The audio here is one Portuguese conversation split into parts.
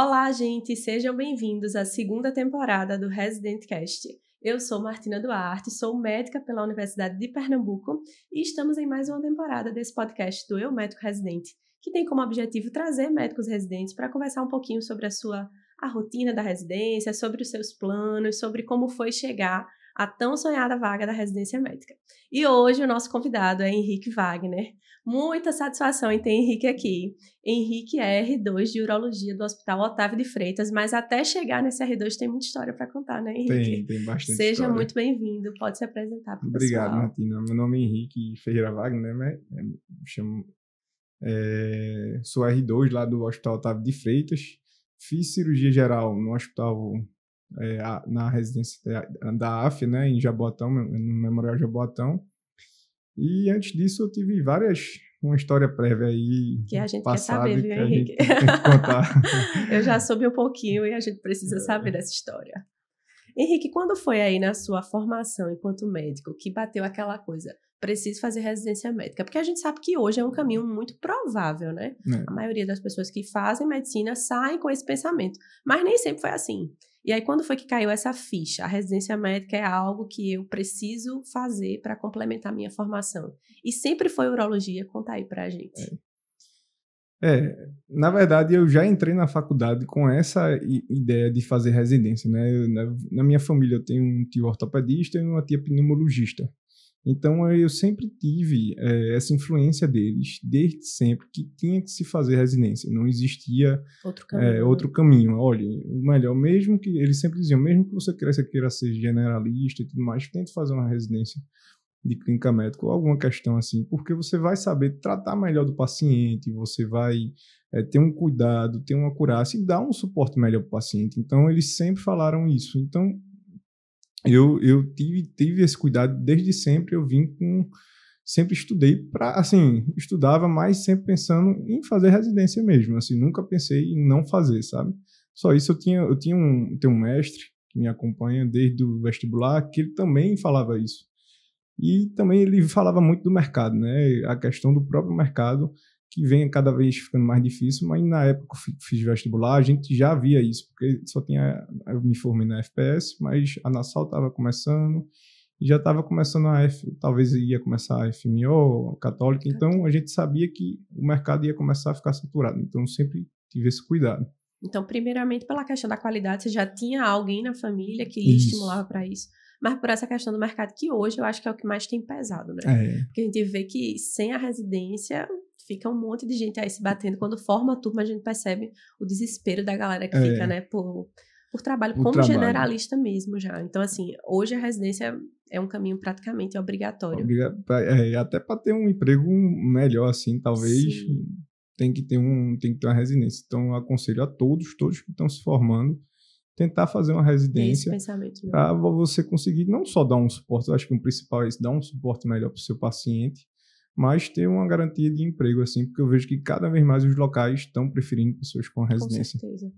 Olá, gente! Sejam bem-vindos à segunda temporada do Resident Cast. Eu sou Martina Duarte, sou médica pela Universidade de Pernambuco e estamos em mais uma temporada desse podcast do Eu Médico Residente, que tem como objetivo trazer médicos residentes para conversar um pouquinho sobre a sua a rotina da residência, sobre os seus planos, sobre como foi chegar à tão sonhada vaga da residência médica. E hoje o nosso convidado é Henrique Wagner, Muita satisfação em ter Henrique aqui. Henrique é R2 de Urologia do Hospital Otávio de Freitas, mas até chegar nesse R2 tem muita história para contar, né, Henrique? Tem, tem bastante Seja história. muito bem-vindo, pode se apresentar para Obrigado, pessoal. Martina. Meu nome é Henrique Ferreira Wagner, né? É, me chamo, é, sou R2 lá do Hospital Otávio de Freitas. Fiz cirurgia geral no Hospital é, na residência da AF, né, em Jabotão, no Memorial Jabotão. E antes disso, eu tive várias uma história prévia aí. Que a gente quer saber, viu, Henrique? eu já soube um pouquinho e a gente precisa é. saber dessa história. Henrique, quando foi aí na sua formação enquanto médico que bateu aquela coisa? Preciso fazer residência médica, porque a gente sabe que hoje é um caminho muito provável, né? É. A maioria das pessoas que fazem medicina saem com esse pensamento, mas nem sempre foi assim. E aí, quando foi que caiu essa ficha? A residência médica é algo que eu preciso fazer para complementar minha formação. E sempre foi urologia, conta aí pra gente. É. é. na verdade, eu já entrei na faculdade com essa ideia de fazer residência, né? Eu, na, na, minha família, eu tenho um tio ortopedista e uma tia pneumologista. Então eu sempre tive é, essa influência deles, desde sempre, que tinha que se fazer residência, não existia outro é, caminho. É, outro caminho. Olha, o melhor, mesmo que eles sempre diziam, mesmo que você cresça queira ser generalista e tudo mais, tente fazer uma residência de clínica médica ou alguma questão assim, porque você vai saber tratar melhor do paciente, você vai é, ter um cuidado, ter uma acurácia e dar um suporte melhor para o paciente. Então, eles sempre falaram isso. Então, eu, eu tive, tive esse cuidado desde sempre, eu vim com sempre estudei para assim estudava mas sempre pensando em fazer residência mesmo assim nunca pensei em não fazer sabe só isso eu tinha eu tinha um tenho um mestre que me acompanha desde o vestibular que ele também falava isso e também ele falava muito do mercado né a questão do próprio mercado que vem cada vez ficando mais difícil, mas na época que fiz vestibular, a gente já via isso, porque só tinha. Eu me formei na FPS, mas a Nassau estava começando, e já estava começando a F, talvez ia começar a FMO, a Católica, então a gente sabia que o mercado ia começar a ficar saturado, então sempre tive esse cuidado. Então, primeiramente, pela questão da qualidade, você já tinha alguém na família que lhe isso. estimulava para isso mas por essa questão do mercado que hoje eu acho que é o que mais tem pesado, né? É. Porque a gente vê que sem a residência fica um monte de gente aí se batendo. Quando forma a turma, a gente percebe o desespero da galera que é. fica, né, por, por trabalho, o como trabalho. generalista mesmo já. Então, assim, hoje a residência é, é um caminho praticamente obrigatório. Obriga é, até para ter um emprego melhor, assim, talvez tem que ter um tem que ter uma residência. Então, eu aconselho a todos, todos que estão se formando, tentar fazer uma residência para você conseguir não só dar um suporte, eu acho que o principal é isso, dar um suporte melhor para o seu paciente, mas ter uma garantia de emprego, assim, porque eu vejo que cada vez mais os locais estão preferindo pessoas com residência. Com certeza.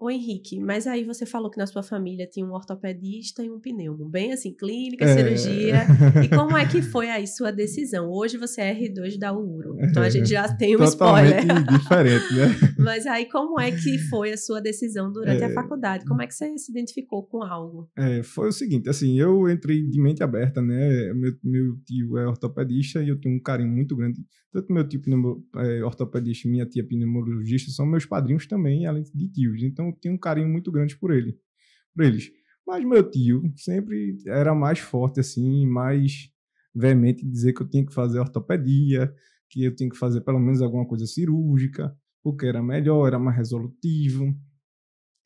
Ô Henrique, mas aí você falou que na sua família tinha um ortopedista e um pneumo, bem assim, clínica, é... cirurgia. E como é que foi aí sua decisão? Hoje você é R2 da URO, então a é. gente já tem um Totalmente spoiler. diferente, né? Mas aí, como é que foi a sua decisão durante é, a faculdade? Como é que você se identificou com algo? É, foi o seguinte, assim, eu entrei de mente aberta, né? Meu, meu tio é ortopedista e eu tenho um carinho muito grande. Tanto meu tio é, ortopedista e minha tia pneumologista são meus padrinhos também, além de tios. Então, eu tenho um carinho muito grande por ele, por eles. Mas meu tio sempre era mais forte, assim, mais veemente dizer que eu tinha que fazer ortopedia, que eu tinha que fazer pelo menos alguma coisa cirúrgica porque era melhor, era mais resolutivo.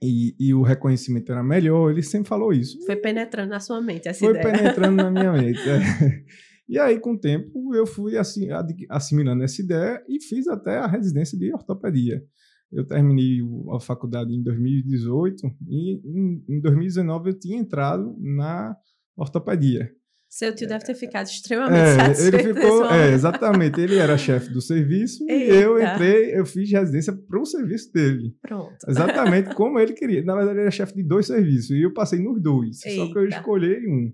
E, e, o reconhecimento era melhor, ele sempre falou isso. Foi penetrando na sua mente essa Foi ideia. Foi penetrando na minha mente. É. E aí, com o tempo, eu fui assim, assimilando essa ideia e fiz até a residência de ortopedia. Eu terminei a faculdade em 2018 e em 2019 eu tinha entrado na ortopedia. Seu tio deve ter ficado extremamente é, satisfeito. Ele ficou, é, exatamente. Ele era chefe do serviço e eu entrei, eu fiz residência para o serviço dele. Pronto. Exatamente como ele queria. Na verdade, ele era chefe de dois serviços e eu passei nos dois, Eita. só que eu escolhi um.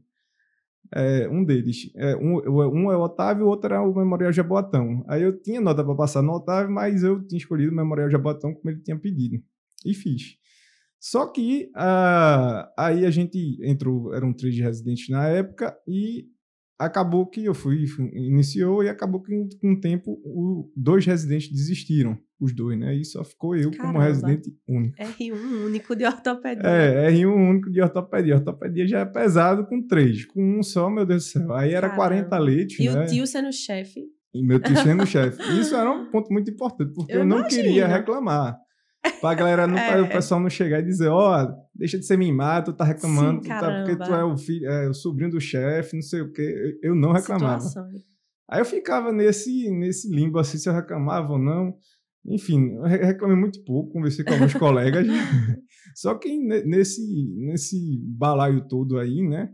É, um deles. É, um, um é o Otávio, o outro era o Memorial Jaboatão. Aí eu tinha nota para passar no Otávio, mas eu tinha escolhido o Memorial Jaboatão como ele tinha pedido. E fiz. Só que ah, aí a gente entrou, eram três residentes na época, e acabou que eu fui, iniciou, e acabou que com o tempo o, dois residentes desistiram, os dois, né? E só ficou eu Caramba. como residente único. R1 único de ortopedia. É, R1 único de ortopedia. Ortopedia já é pesado com três, com um só, meu Deus do céu. Aí era Caramba. 40 leitos, e né? o tio sendo chefe. E meu tio sendo chefe. Isso era um ponto muito importante, porque eu, eu não imagino. queria reclamar. Pra galera, não, é. o pessoal não chegar e dizer, ó, oh, deixa de ser mimado, tu tá reclamando, Sim, tu tá, porque tu é o, filho, é o sobrinho do chefe, não sei o quê. Eu, não reclamava. Né? Aí eu ficava nesse, nesse limbo, assim, se eu reclamava ou não. Enfim, eu reclamei muito pouco, conversei com alguns colegas. Só que nesse, nesse balaio todo aí, né?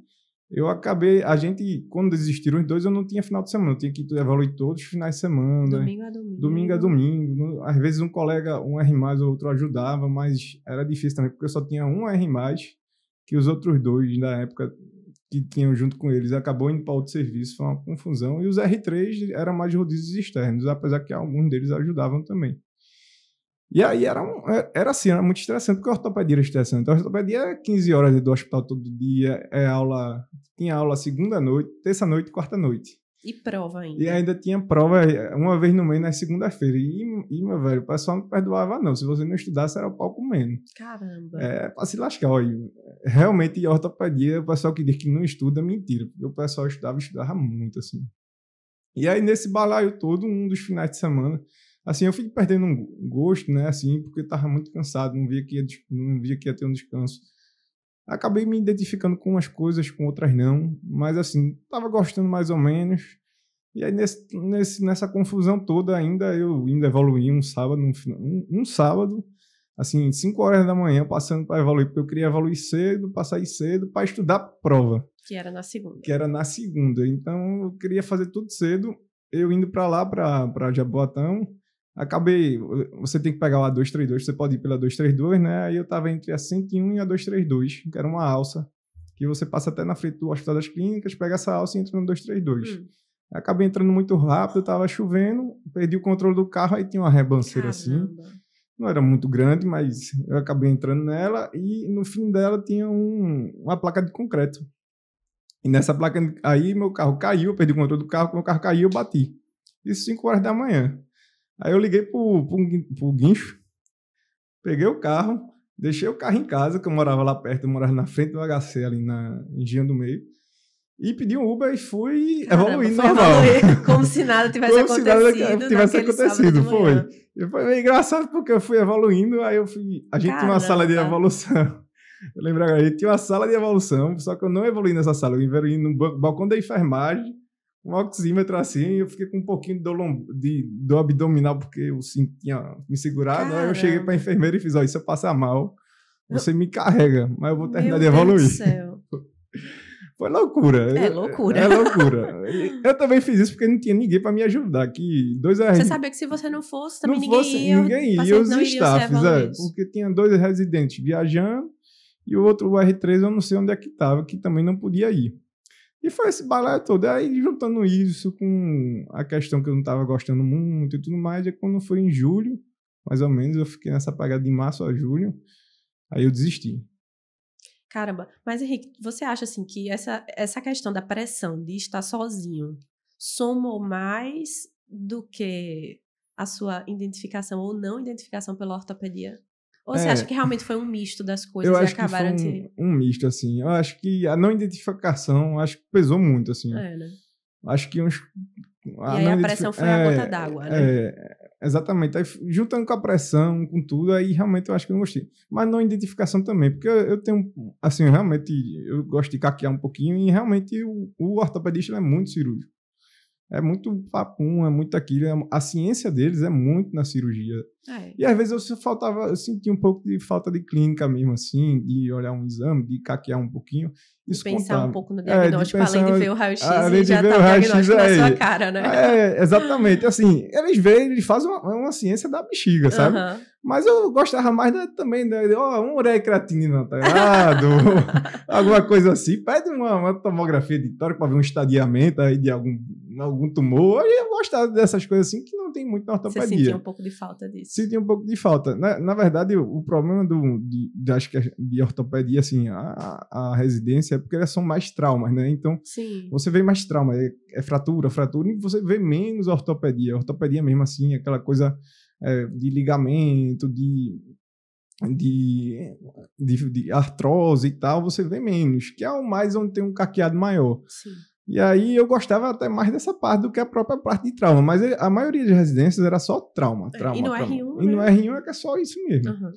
eu acabei. A gente, quando desistiram os dois, eu não tinha final de semana. Eu tinha que evoluir todos os finais de semana. Né? Domingo a domingo. Domingo a domingo. Às vezes um colega, um R, ou outro ajudava, mas era difícil também, porque eu só tinha um R que os outros dois da época que tinham junto com eles acabou indo para outro serviço, foi uma confusão. E os R3 eram mais rodízios externos, apesar que alguns deles ajudavam também. E aí era, um, é, era assim, era muito estressante, porque a ortopedia era estressante. Então, a ortopedia é 15 horas do hospital todo dia, é aula, tinha aula segunda noite, terça noite, quarta noite. E prova ainda. E ainda tinha prova é, uma vez no mês, na segunda-feira. E, e, meu velho, o pessoal não perdoava, não. Se você não estudasse, era o palco menos. Caramba. É, pra se lascar, olha. Realmente, a ortopedia, o pessoal que diz que não estuda, mentira. Porque o pessoal estudava, estudava muito, assim. E aí, nesse balaio todo, um dos finais de semana, assim, eu fui perdendo um gosto, né, assim, porque eu tava muito cansado, não via que ia, não via que ia ter um descanso. Acabei me identificando com umas coisas, com outras não, mas assim, tava gostando mais ou menos. E aí nesse, nesse nessa confusão toda ainda eu ainda evoluí um sábado, um, um sábado, assim, 5 horas da manhã passando para evoluir, porque eu queria evoluir cedo, para sair cedo, para estudar prova. Que era na segunda. Que era na segunda. Então eu queria fazer tudo cedo. Eu indo para lá, para Jaboatão, Acabei, você tem que pegar lá 232, você pode ir pela 232, né? Aí eu estava entre a 101 e a 232, que era uma alça, que você passa até na frente do Hospital das Clínicas, pega essa alça e entra no 232. Hum. Acabei entrando muito rápido, Tava chovendo, perdi o controle do carro, aí tinha uma rebanceira assim não era muito grande, mas eu acabei entrando nela e no fim dela tinha um, uma placa de concreto. E nessa placa aí meu carro caiu, eu perdi o controle do carro, meu carro caiu, eu bati. Isso 5 horas da manhã. Aí eu liguei pro, pro, pro guincho, peguei o carro, deixei o carro em casa, que eu morava lá perto, eu morava na frente do HC, ali na Engenha do Meio, e pedi um Uber e fui evoluindo normal. Né, evoluir, como se nada tivesse como acontecido. Se nada tivesse acontecido, foi. E foi meio engraçado porque eu fui evoluindo, aí eu fui. A gente Caramba. tinha uma sala de evolução. Eu lembro agora, a gente tinha uma sala de evolução, só que eu não evoluí nessa sala, eu evoluí no balcão da enfermagem um oxímetro assim, eu fiquei com um pouquinho do, de, do abdominal, porque o cinto tinha me segurado. Caramba. Aí eu cheguei pra enfermeira e fiz, ó, oh, se eu passar mal, você me carrega, mas eu vou terminar Meu de evoluir. Deus do céu. Foi loucura. É loucura. É loucura. eu também fiz isso porque não tinha ninguém para me ajudar. Que dois reais... Você sabia que se você não fosse, também não ninguém fosse, ia. Ninguém ia. os staffs, é, porque tinha dois residentes viajando e o outro, o R3, eu não sei onde é que estava, que também não podia ir. E foi esse balé todo. Aí, juntando isso com a questão que eu não estava gostando muito e tudo mais, é quando foi em julho, mais ou menos, eu fiquei nessa pegada de março a julho, aí eu desisti. Caramba, mas Henrique, você acha assim que essa, essa questão da pressão de estar sozinho somou mais do que a sua identificação ou não identificação pela ortopedia? Ou você acha é. que realmente foi um misto das coisas eu acho e acabaram que foi um, te... um misto, assim. Eu acho que a não identificação, acho que pesou muito, assim. É, né? Acho que uns. A e aí a pressão foi é, a gota d'água, né? É, exatamente. Aí, juntando com a pressão, com tudo, aí realmente eu acho que eu não gostei. Mas não identificação também, porque eu, tenho, assim, realmente, eu gosto de caquear um pouquinho e realmente o, o ortopedista é muito cirúrgico. É muito papum, é muito aquilo. É a ciência deles é muito na cirurgia. É. E às vezes eu faltava, eu sentia um pouco de falta de clínica mesmo, assim, de olhar um exame, de caquear um pouquinho. Descontando. Pensar um pouco no é, diagnóstico, é, além de ver o raio-x é, e já tá o raio-x na é sua cara, né? É, exatamente. Assim, eles veem, eles fazem uma, uma ciência da bexiga, sabe? Mas eu gostava mais da, também, de Ó, um ureia creatinina tá errado, alguma coisa assim. Pede uma, uma tomografia de tórax para ver um estadiamento aí de algum, algum tumor. E eu gostava dessas coisas assim que não tem muito na ortopedia. Você sentia um pouco de falta disso. Sentia um pouco de falta. Na, na verdade, o, o problema do, de, de, de ortopedia, assim, a, a residência é porque elas são mais traumas, né? Então, Sim. você vê mais trauma, é, é, fratura, fratura, e você vê menos ortopedia. Ortopedia mesmo assim, é aquela coisa é, de ligamento, de, de, de, de, artrose e tal, você vê menos, que é o mais onde tem um caqueado maior. Sim. E aí eu gostava até mais dessa parte do que a própria parte de trauma, mas é, a maioria das residências era só trauma, trauma, E no trauma. R1, E no R1 é que é só isso mesmo. Uhum.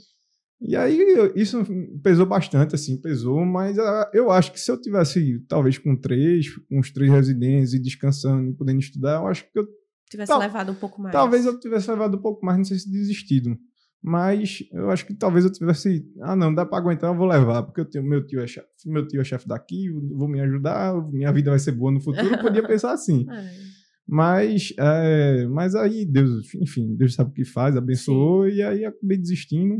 E aí isso pesou bastante, assim, pesou, mas ah, eu acho que se eu tivesse, talvez, com três, uns três residentes e descansando e podendo estudar, eu acho que eu. Tivesse tal, levado um pouco mais. Talvez eu tivesse levado um pouco mais, não sei se desistido. Mas eu acho que talvez eu tivesse. Ah, não, dá para aguentar, eu vou levar, porque eu tenho, meu tio é chefe, meu tio é chefe daqui, vou me ajudar, minha vida vai ser boa no futuro. Eu podia pensar assim. É. Mas, é, mas aí Deus, enfim, Deus sabe o que faz, abençoou, Sim. e aí acabei desistindo.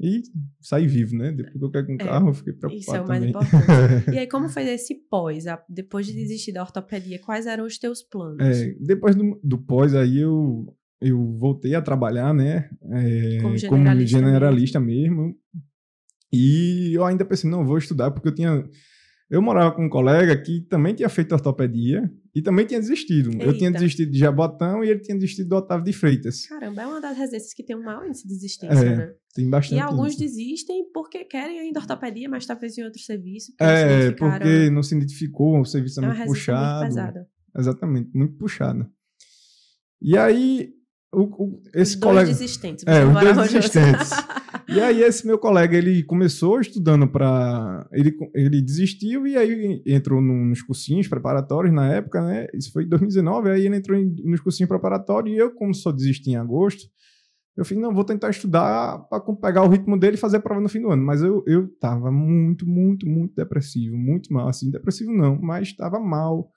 E saí vivo, né? Depois que eu caí com o carro, é, eu fiquei preocupado Isso é o mais também. importante. e aí, como foi esse pós? A, depois de desistir da ortopedia, quais eram os teus é, planos? É, depois do, do pós, aí eu, eu voltei a trabalhar, né? É, como generalista, como generalista mesmo. mesmo. E eu ainda pensei, não, vou estudar, porque eu tinha eu morava com um colega que também tinha feito ortopedia e também tinha desistido. Eita. Eu tinha desistido de Jabotão e ele tinha desistido do Otávio de Freitas. Caramba, é uma das residências que tem um mau índice de desistência, é, né? Tem bastante. E alguns isso. desistem porque querem ainda ortopedia, mas talvez em outro serviço. Porque é, não porque não se identificou, o serviço é, é muito puxado. Muito pesada. Exatamente, muito puxado. E aí, o, o, esse os dois Desistentes, é, os dois desistentes. E aí esse meu colega, ele começou estudando para ele, ele desistiu e aí entrou nos cursinhos preparatórios na época, né? Isso foi em 2019, aí ele entrou nos cursinhos preparatórios e eu, como só desisti em agosto, eu falei, não, vou tentar estudar para pegar o ritmo dele e fazer a prova no fim do ano. Mas eu, eu tava muito, muito, muito depressivo, muito mal, assim, depressivo não, mas estava mal.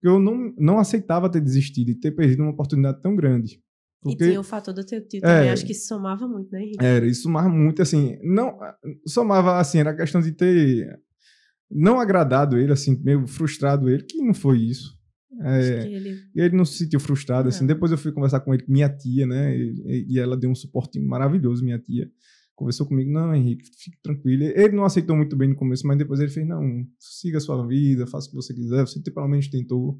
Eu não, não aceitava ter desistido e ter perdido uma oportunidade tão grande. Porque, e tinha o fator do teu tio também, é, acho que isso somava muito, né, Henrique? Era, isso somava muito, assim, não, ah, somava, assim, era questão de ter não agradado ele, assim, meio frustrado ele, que não foi isso. É, ele... ele... não se sentiu frustrado, assim, é. depois eu fui conversar com ele, minha tia, né, e, e ela deu um suporte maravilhoso, minha tia, conversou comigo, não, Henrique, fique tranquilo. Ele não aceitou muito bem no começo, mas depois ele fez, não, siga a sua vida, faça o que você quiser, você pelo menos tentou.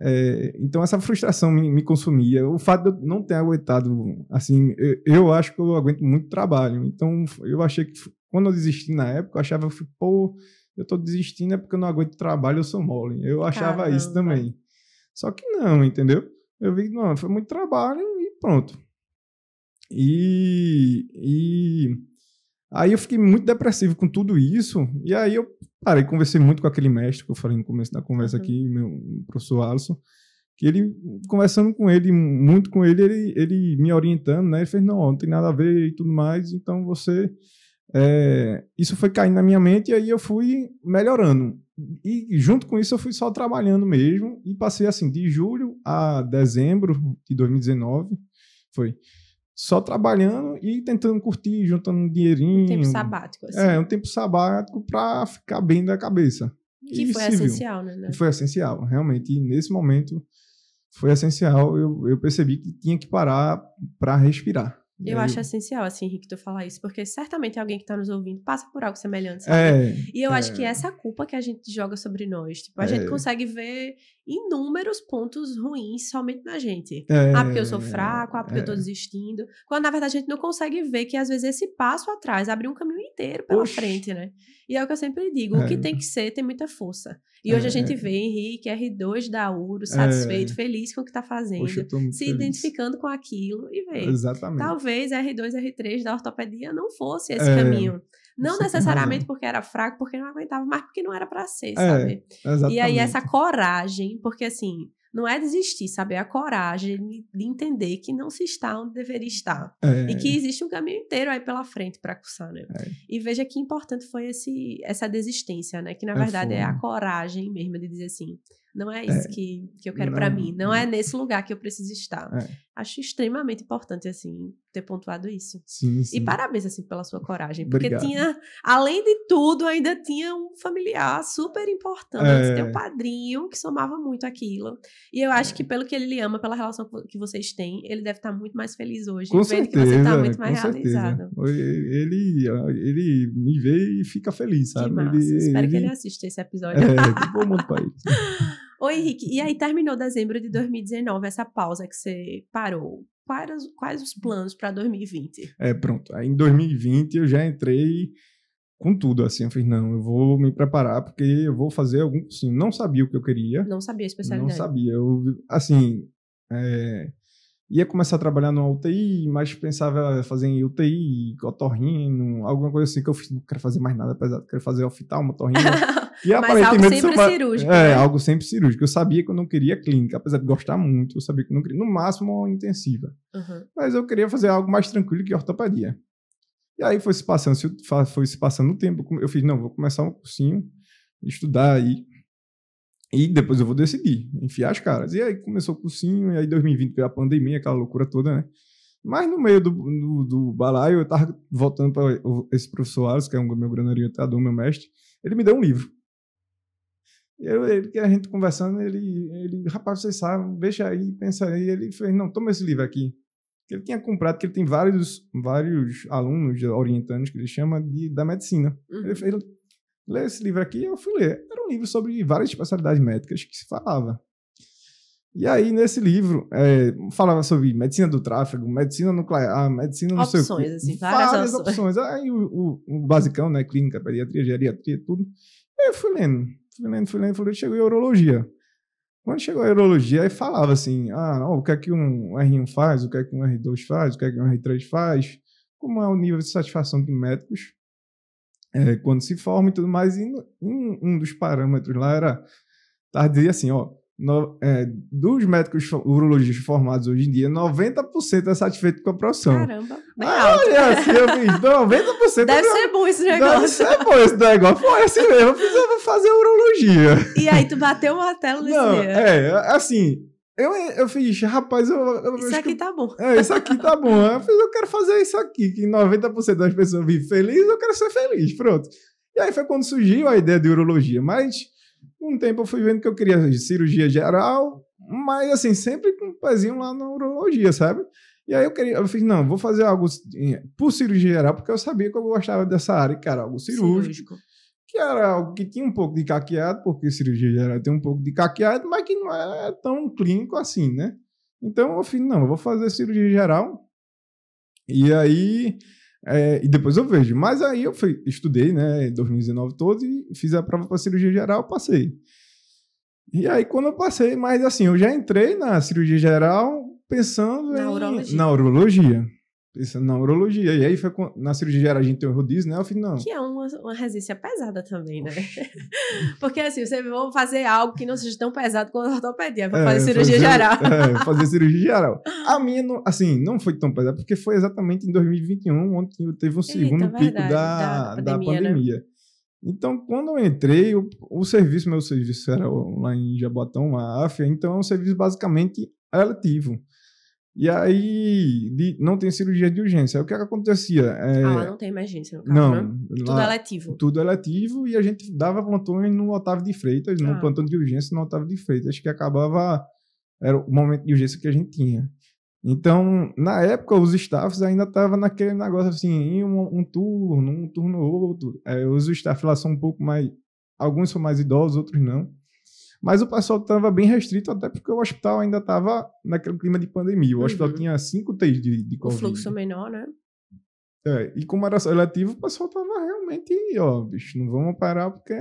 É, então essa frustração me, me, consumia. O fato de eu não ter aguentado, assim, eu, eu, acho que eu aguento muito trabalho. Então eu achei que quando eu desisti na época, eu achava, fui, pô, eu tô desistindo é porque eu não aguento trabalho, eu sou mole. Eu achava Caramba. isso também. Só que não, entendeu? Eu vi, não, foi muito trabalho e pronto. E, e aí eu fiquei muito depressivo com tudo isso. E aí eu Cara, eu conversei muito com aquele mestre que eu falei no começo da conversa uhum. aqui, meu professor Alisson, que ele, conversando com ele, muito com ele, ele, ele me orientando, né? Ele fez, não, não tem nada a ver e tudo mais, então você... É, isso foi caindo na minha mente e aí eu fui melhorando. E junto com isso eu fui só trabalhando mesmo e passei assim de julho a dezembro de 2019, foi só trabalhando e tentando curtir, juntando um dinheirinho. Um tempo sabático. Assim. É, um tempo sabático para ficar bem da cabeça. Que e foi essencial, né? né? foi essencial, realmente. E nesse momento foi essencial. Eu, eu percebi que tinha que parar para respirar. Eu aí, acho essencial, assim, Henrique, tu falar isso, porque certamente alguém que tá nos ouvindo passa por algo semelhante, sabe? É, e eu é, acho que é. essa culpa que a gente joga sobre nós, tipo, a é, gente consegue ver inúmeros pontos ruins somente na gente. É... Ah, porque eu sou fraco, ah, porque é... eu tô é. desistindo. Quando, na verdade, a gente não consegue ver que, às vezes, esse passo atrás abriu um caminho inteiro pela Oxi. frente, né? E é o que eu sempre digo, é... o que é. tem que ser tem muita força. E hoje a é, gente vê Henrique, R2 da Uro, satisfeito, feliz com o que tá fazendo, se feliz. identificando com aquilo e vê. Exatamente. Talvez R2, R3 da ortopedia não fosse esse caminho. Não Isso necessariamente porque era fraco, porque não aguentava mas porque não era para ser, é, sabe? E aí essa coragem, porque assim, não é desistir, sabe? É a coragem de entender que não se está onde deveria estar. É. E que existe um caminho inteiro aí pela frente para cursar, né? É. E veja que importante foi esse, essa desistência, né? Que na é verdade é, é a coragem mesmo de dizer assim: não é isso é, que, que eu quero para mim. Não, não, é nesse lugar que eu preciso estar. É. Acho extremamente importante, assim, ter pontuado isso. Sim, sim. E parabéns, assim, pela sua coragem. Porque Obrigado. tinha, além de tudo, ainda tinha um familiar super importante, assim, é. teu padrinho, que somava muito aquilo. E eu acho que é. pelo que ele ama, pela relação que vocês têm, ele deve estar muito mais feliz hoje. Com certeza, que você tá muito mais realizado. Ele, ele me vê e fica feliz, sabe? Ele, Espero ele... que ele assista esse episódio. É, que bom, meu país. Oi é. Henrique, e aí terminou dezembro de 2019, essa pausa que você parou. Quais, quais os planos para 2020? É, pronto. Aí, em 2020 eu já entrei com tudo, assim. Eu falei, não, eu vou me preparar porque eu vou fazer algum Assim, Não sabia o que eu queria. Não sabia a especialidade. Não sabia. Eu, assim, é, ia começar a trabalhar no UTI, mas pensava fazer em UTI, otorrino, alguma coisa assim, que eu fiz, não quero fazer mais nada pesado, quero fazer oftalmo, otorrino. E mas algo é sempre cirúrgico. É, né? algo sempre cirúrgico. Eu sabia que eu não queria clínica, apesar de gostar muito, eu sabia que eu não queria, no máximo, uma intensiva. Uhum. Mas eu queria fazer algo mais tranquilo que ortopedia. E aí foi se passando, foi se passando o tempo, eu fiz, não, vou começar um cursinho, estudar aí, e depois eu vou decidir, enfiar as caras. E aí começou o cursinho, e aí 2020 veio a pandemia, aquela loucura toda, né? Mas no meio do, do, do balaio, eu tava voltando para esse professor Alves, que é um meu grande orientador, meu mestre, ele me deu um livro. Eu, ele, a gente conversando, ele, ele, rapaz, vocês sabem, deixa aí, pensa aí. Ele fez, não, toma esse livro aqui. Que ele tinha comprado, que ele tem vários, vários alunos orientantes, que ele chama de, da medicina. Uhum. Ele, fez lê esse livro aqui eu fui ler. Era um livro sobre várias especialidades médicas que se falava. E aí, nesse livro, é, falava sobre medicina do tráfego, medicina nuclear, medicina não opções, Assim, várias, várias opções. opções. Aí o, o, o basicão, né? Clínica, pediatria, geriatria, tudo. Eu fui lendo. Fui lendo, fui lendo, fui lendo, chegou em urologia. Quando chegou a urologia, aí falava assim: ah, não o que é que um R1 faz, o que é que um R2 faz, o que é que um R3 faz, como é o nível de satisfação dos médicos é, quando se forma e tudo mais. E um, um dos parâmetros lá era, tá, dizia assim: ó, no, é, dos médicos urologistas formados hoje em dia, 90% é satisfeito com a profissão. Caramba, bem é ah, alto. Olha, né? assim, eu fiz 90%. Deve ser bom esse negócio. Deve ser bom esse negócio. Foi assim mesmo, eu fiz, eu vou fazer urologia. E aí, tu bateu uma tela nesse Não, dia. É, assim, eu, eu fiz, rapaz, eu, eu isso aqui tá bom. É, isso aqui tá bom. Eu fiz, eu quero fazer isso aqui, que 90% das pessoas vivem felizes, eu quero ser feliz, pronto. E aí foi quando surgiu a ideia de urologia, mas um tempo eu fui vendo que eu queria cirurgia geral, mas assim, sempre com um pezinho lá na urologia, sabe? E aí eu queria, eu fiz, não, vou fazer algo por cirurgia geral, porque eu sabia que eu gostava dessa área, que era algo cirúrgico, cirúrgico. que era algo que tinha um pouco de caqueado, porque cirurgia geral tem um pouco de caqueado, mas que não é tão clínico assim, né? Então eu fiz, não, eu vou fazer cirurgia geral. E aí é, e depois eu vejo. Mas aí eu fui, estudei, né, 2019 todo e fiz a prova para cirurgia geral, passei. E aí quando eu passei, mas assim, eu já entrei na cirurgia geral pensando na em, urologia. na urologia. Isso é na urologia. E aí foi na cirurgia geral a gente tem o rodízio, né? Eu falei, não. Que é uma, uma resistência pesada também, né? Porque assim, você vão fazer algo que não seja tão pesado quanto a ortopedia, para é, fazer cirurgia fazer, geral. É, fazer cirurgia geral. A minha, não, assim, não foi tão pesada, porque foi exatamente em 2021, onde teve um segundo Eita, pico verdade, da, da pandemia. Da pandemia. Né? Então, quando eu entrei, o, o, serviço, meu serviço era lá em Jabotão, a então é um serviço basicamente relativo e aí de, não tem cirurgia de urgência. Aí, o que, é que acontecia? É, ah, não tem emergência no carro. não, né? Tudo lá, é letivo. Tudo é letivo e a gente dava plantões no Otávio de Freitas, no ah. plantão de urgência no Otávio de Freitas, que acabava... Era o momento de urgência que a gente tinha. Então, na época, os staffs ainda estavam naquele negócio assim, um, um, turno, um turno outro. É, os staffs lá são um pouco mais. Alguns são mais idosos, outros não. Mas o pessoal estava bem restrito, até porque o hospital ainda estava naquele clima de pandemia. O uhum. hospital tinha cinco testes de, de Covid. O fluxo né? menor, né? É, e como era seletivo, o pessoal estava realmente, ó, bicho, não vamos parar porque,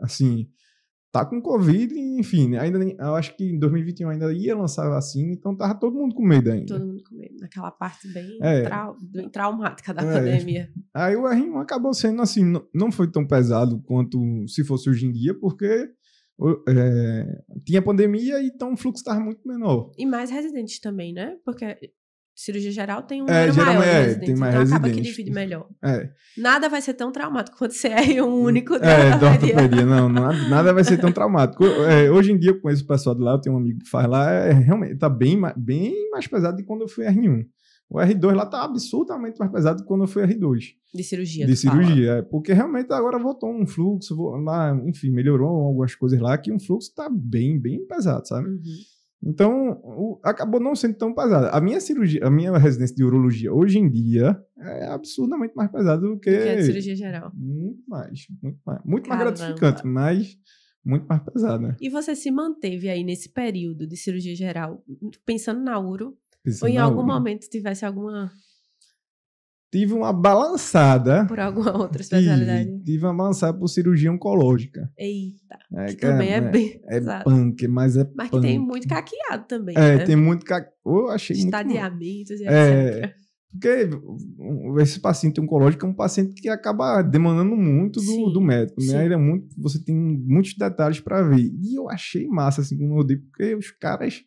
assim, tá com Covid, enfim, né? ainda eu acho que em 2021 ainda ia lançar a vacina, então tava todo mundo com medo ainda. Todo mundo com medo, naquela parte bem, é, trau, traumática da é, pandemia. Aí o R1 acabou sendo assim, não, não foi tão pesado quanto se fosse hoje em dia, porque é, tinha pandemia, então o fluxo estava muito menor. E mais residentes também, né? Porque cirurgia geral tem um é, número é, geral, maior é, tem mais então acaba que divide melhor. É. Nada vai ser tão traumático quanto você é um hum, único é, da ortopedia. Não, nada, nada vai ser tão traumático. É, hoje em dia, com esse pessoal de lá, eu tenho um amigo que faz lá, é, realmente está bem, bem mais pesado do que quando eu fui R1. O R2 lá tá absurdamente mais pesado do que quando eu fui R2. De cirurgia. De cirurgia, é. Porque realmente agora voltou um fluxo, lá, enfim, melhorou algumas coisas lá, que um fluxo tá bem, bem pesado, sabe? Uhum. Então, o, acabou não sendo tão pesado. A minha cirurgia, a minha residência de urologia hoje em dia é absurdamente mais pesada do que. Do que a cirurgia geral. Muito mais, muito mais. Muito Caramba. mais gratificante, mas muito mais pesada. E você se manteve aí nesse período de cirurgia geral, pensando na uro, ou em algum momento tivesse alguma. Tive uma balançada. Por alguma outra especialidade. Tive, tive uma balançada por cirurgia oncológica. Eita. É, que cara, também é, é bem. É pesado. punk, mas é. Mas punk. que tem muito caqueado também. É, né? tem muito caqueado. Eu achei. Estadiamentos e é... etc. Porque esse paciente oncológico é um paciente que acaba demandando muito do, do médico, né? Ele é muito, você tem muitos detalhes para ver. E eu achei massa, assim, como eu odeio porque os caras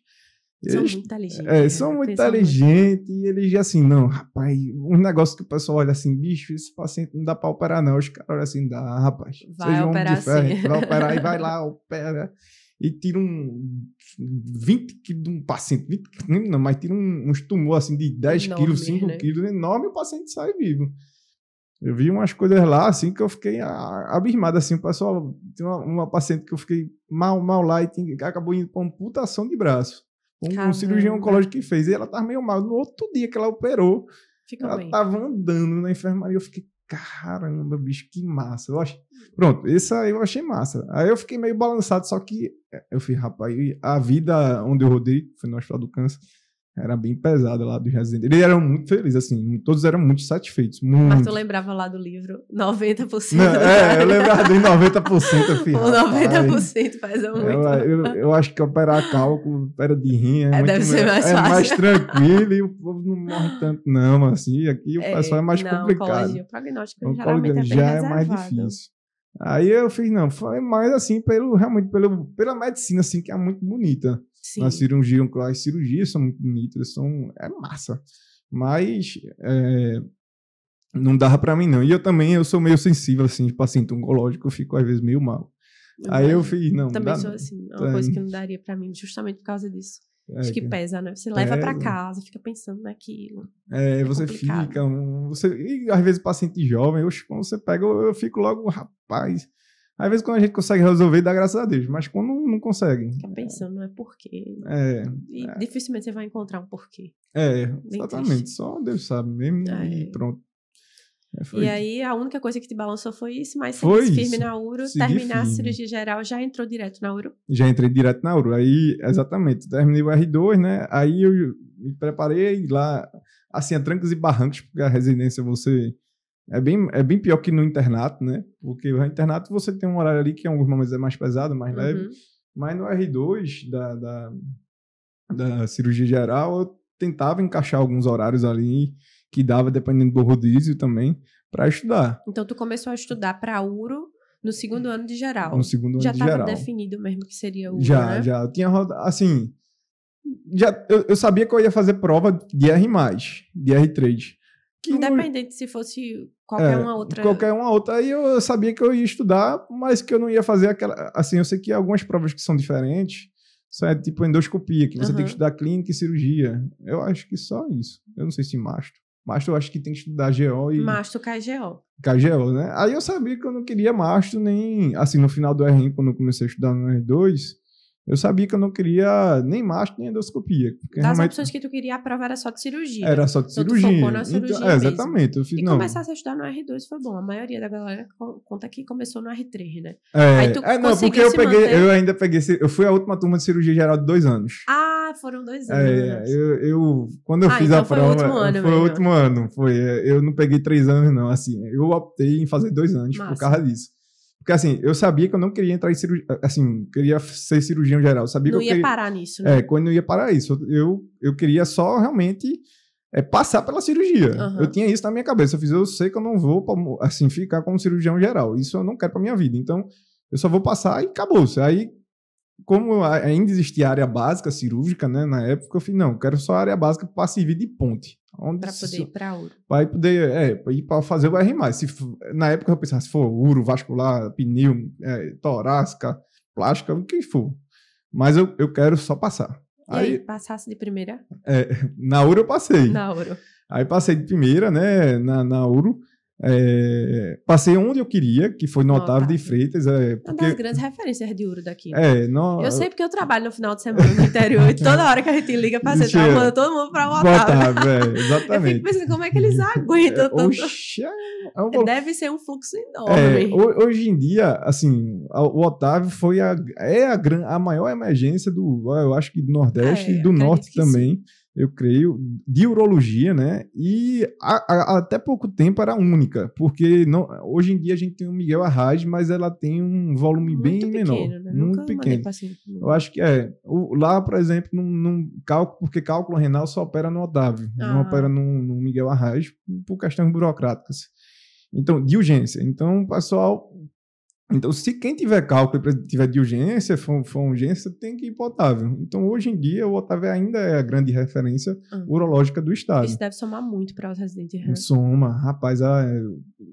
eles, são muito inteligentes. É, né? são muito inteligentes. E eles, assim, não, rapaz, um negócio que o pessoal olha assim, bicho, esse paciente não dá pra operar, não. Os caras olham assim, dá, rapaz. Vai operar diferente, sim. Vai operar e vai lá, opera. E tira um 20 quilos de um paciente, 20 quilos, não, mas tira um, uns tumor assim de 10 enorme, quilos, 5 né? quilos, enorme, o paciente sai vivo. Eu vi umas coisas lá, assim, que eu fiquei abismado, assim, o pessoal, tem uma, uma paciente que eu fiquei mal, mal lá e acabou indo pra amputação de braço um Caramba. cirurgião oncológico que fez. E ela tava meio mal. No outro dia que ela operou, ela bem. tava andando na enfermaria. Eu fiquei, caramba, bicho, que massa. Eu achei... Pronto, isso aí eu achei massa. Aí eu fiquei meio balançado, só que eh, eu fui, rapaz, a vida onde eu rodei, foi no Hospital do Câncer, era bem pesado lá do Resident Eles eram muito felizes, assim, todos eram muito satisfeitos. Muito. Mas tu lembrava lá do livro 90%? Não, é, eu lembrava de 90%, filho. 90% faz muito. Eu, eu, eu, acho que operar cálculo, opera de rim, é, é deve ser mais é, fácil. É mais tranquilo e o povo não morre tanto, não, assim. Aqui o é, pessoal é mais não, complicado. o prognóstico é já é mais difícil. Aí eu fiz, não, foi mais assim, pelo, realmente pelo, pela medicina, assim, que é muito bonita. Sim. na cirurgia, as cirurgias são muito bonitas, são, é massa. Mas é, não dava para mim, não. E eu também eu sou meio sensível, assim, de paciente oncológico, eu fico às vezes meio mal. Não, Aí eu fiz, não. Também sou assim, é uma coisa que não daria para mim, justamente por causa disso. É, Acho que pesa, né? Você pesa. leva para casa, fica pensando naquilo. É, é você complicado. fica. Você, e às vezes paciente jovem, oxe, quando você pega, eu, eu fico logo, rapaz. Às vezes, quando a gente consegue resolver, dá graças a Deus. Mas quando não consegue. Fica pensando, não é porquê. É, e é. dificilmente você vai encontrar um porquê. É, exatamente. Só Deus sabe mesmo é. e pronto. É, e aí a única coisa que te balançou foi isso, mas foi isso. firme na Uro, Segui terminar firme. a cirurgia geral, já entrou direto na Uro? Já entrei direto na Uro, aí exatamente, terminei o R2, né, aí eu me preparei lá, assim, a trancas e barrancos, porque a residência você... É bem, é bem pior que no internato, né? Porque no internato você tem um horário ali que em alguns momentos é mais pesado, mais leve. Uhum. Mas no R2 da, da, da cirurgia geral, eu tentava encaixar alguns horários ali que dava, dependendo do rodízio também, para estudar. Então, tu começou a estudar para URO no segundo ano de geral. No segundo ano já de geral. Já estava definido mesmo que seria o Já, né? já. Eu tinha Assim, já, eu, eu, sabia que eu ia fazer prova de R+, de R3. Que Independente se fosse qualquer é, uma outra. Qualquer uma outra. Aí eu sabia que eu ia estudar, mas que eu não ia fazer aquela. Assim, eu sei que algumas provas que são diferentes. Só é tipo endoscopia, que você uhum. tem que estudar clínica e cirurgia. Eu acho que só isso. Eu não sei se mastro. Mastro eu acho que tem que estudar GO e. Mastro KGO. KGO, né? Aí eu sabia que eu não queria mastro nem. Assim, no final do R1, quando eu comecei a estudar no R2, eu sabia que eu não queria nem masto nem endoscopia. Das realmente... opções que tu queria prova era só de cirurgia. Era só de então, cirurgia. na cirurgia então, é, exatamente. Eu fiz, e não. começar a estudar no R2 foi bom. A maioria da galera conta que começou no R3, né? É, é não, porque eu peguei, manter... eu ainda peguei, eu fui a última turma de cirurgia geral de dois anos. Ah, foram dois é, anos. É, eu, eu quando eu ah, fiz então a foi prova, o último ano, foi mesmo. o último ano, foi. Eu não peguei três anos não, assim. Eu optei em fazer dois anos Massa. por causa disso. Porque assim, eu sabia que eu não queria entrar em cirurgia, assim, queria ser cirurgião geral. Eu sabia não que eu ia queria... parar nisso. Né? É, quando não ia parar isso. Eu, eu queria só realmente é, passar pela cirurgia. Uhum. Eu tinha isso na minha cabeça. Eu fiz, eu sei que eu não vou, assim, ficar como cirurgião geral. Isso eu não quero pra minha vida. Então, eu só vou passar e acabou. Aí, como ainda existia área básica cirúrgica, né, na época, eu fiz, não, eu quero só área básica para servir de ponte. Onde pra poder se... ir para ouro. Vai poder é, ir para fazer o R. Se, na época eu pensava, se for ouro, vascular, pneu, é, torácica, plástica, o que for. Mas eu, eu quero só passar. E aí, aí passasse de primeira? É, na ouro eu passei. Na ouro. Aí passei de primeira, né? Na, na ouro. É, passei onde eu queria, que foi no Otávio, de Freitas. É, porque... Uma das grandes referências de ouro daqui. É, Eu sei porque eu trabalho no final de semana no interior e toda hora que a gente liga pra tá eu mando todo mundo para o Otávio. Otávio é, exatamente. eu fico pensando como é que eles aguentam é, tanto. é um... É Deve ser um fluxo é, enorme. hoje em dia, assim, o Otávio foi a, é a, gran, a maior emergência do, eu acho que do Nordeste e do Norte também eu creio, de urologia, né? E a, a, até pouco tempo era única, porque não, hoje em dia a gente tem o Miguel Arraes, mas ela tem um volume muito bem pequeno, menor, né? muito Nunca pequeno. Eu acho que é. O, lá, por exemplo, num, num cálculo, porque cálculo renal só opera no Otávio, né? ah. não opera no, no Miguel Arraes, por questões burocráticas. Então, de urgência. Então, o pessoal então, se quem tiver cálculo e tiver de urgência, for, for urgência, tem que ir para o Otávio. Então, hoje em dia, o Otávio ainda é a grande referência uhum. urológica do Estado. Isso deve somar muito para os residentes. Né? Soma, rapaz. Ah, é,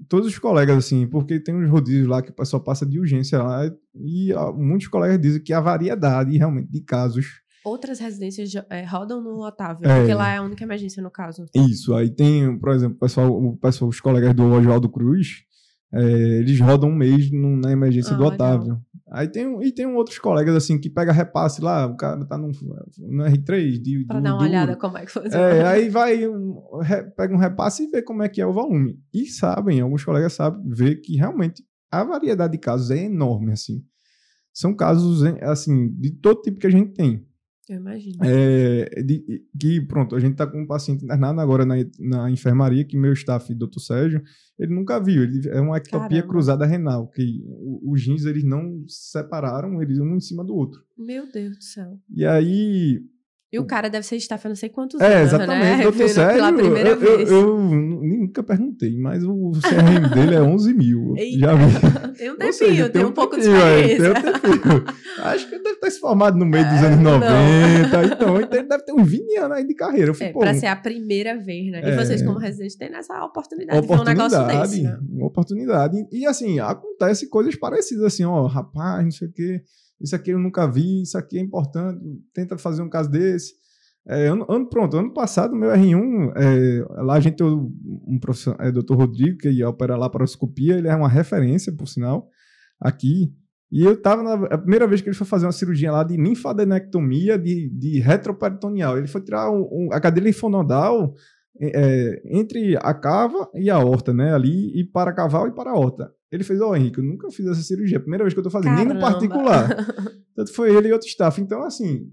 todos os colegas, assim, porque tem uns rodízios lá que o pessoal passa de urgência lá, e ah, muitos colegas dizem que a variedade realmente de casos outras residências é, rodam no Otávio, é, porque lá é a única emergência no caso. Isso, aí tem, por exemplo, o pessoal, o pessoal os colegas do Oswaldo Cruz, é, eles rodam um mês no, na emergência ah, do Otávio. Legal. Aí tem, e tem outros colegas assim que pega repasse lá, o cara tá no, no R3 de. dar uma duro. olhada como é que funciona. É, aí vai, um, re, pega um repasse e vê como é que é o volume. E sabem, alguns colegas sabem, ver que realmente a variedade de casos é enorme, assim. São casos, assim, de todo tipo que a gente tem. Eu imagino. É, que, pronto, a gente está com um paciente internado agora na, na enfermaria, que meu staff, doutor Sérgio, ele nunca viu. Ele, é uma ectopia Caramba. cruzada renal, que os rins, eles não separaram, eles um em cima do outro. Meu Deus do céu. E aí, e o hum. cara deve ser estafa não sei quantos é, anos, né? exatamente, né? doutor Sérgio, eu, eu, eu, nunca perguntei, mas o CRM dele é 11 mil, já vi. Tem um tempinho, seja, tem, um, um pouco de experiência. Aí, é, tem um tempinho. Acho que ele deve estar se formado no meio é, dos anos 90, então, então ele deve ter uns 20 anos aí de carreira. é, pra ser a primeira vez, né? E é, vocês como residentes têm essa oportunidade, oportunidade de ver um negócio desse, né? Uma oportunidade, e assim, acontece coisas parecidas, assim, ó, rapaz, não sei o quê isso aqui eu nunca vi, isso aqui é importante, tenta fazer um caso desse. É, ano, ano, pronto, ano passado, meu R1, é, lá a gente tem um professor, é, Dr. Rodrigo, que opera escopia ele é uma referência, por sinal, aqui. E eu estava na a primeira vez que ele foi fazer uma cirurgia lá de linfadenectomia, de, de retroperitoneal. Ele foi tirar um, um, a cadeia linfonodal é, é, entre a cava e a horta, né? Ali, e para caval e para a horta. Ele fez, ó, oh, Henrique, eu nunca fiz essa cirurgia, é a primeira vez que eu tô fazendo, Caramba. nem no particular. Tanto foi ele e outro staff. Então, assim,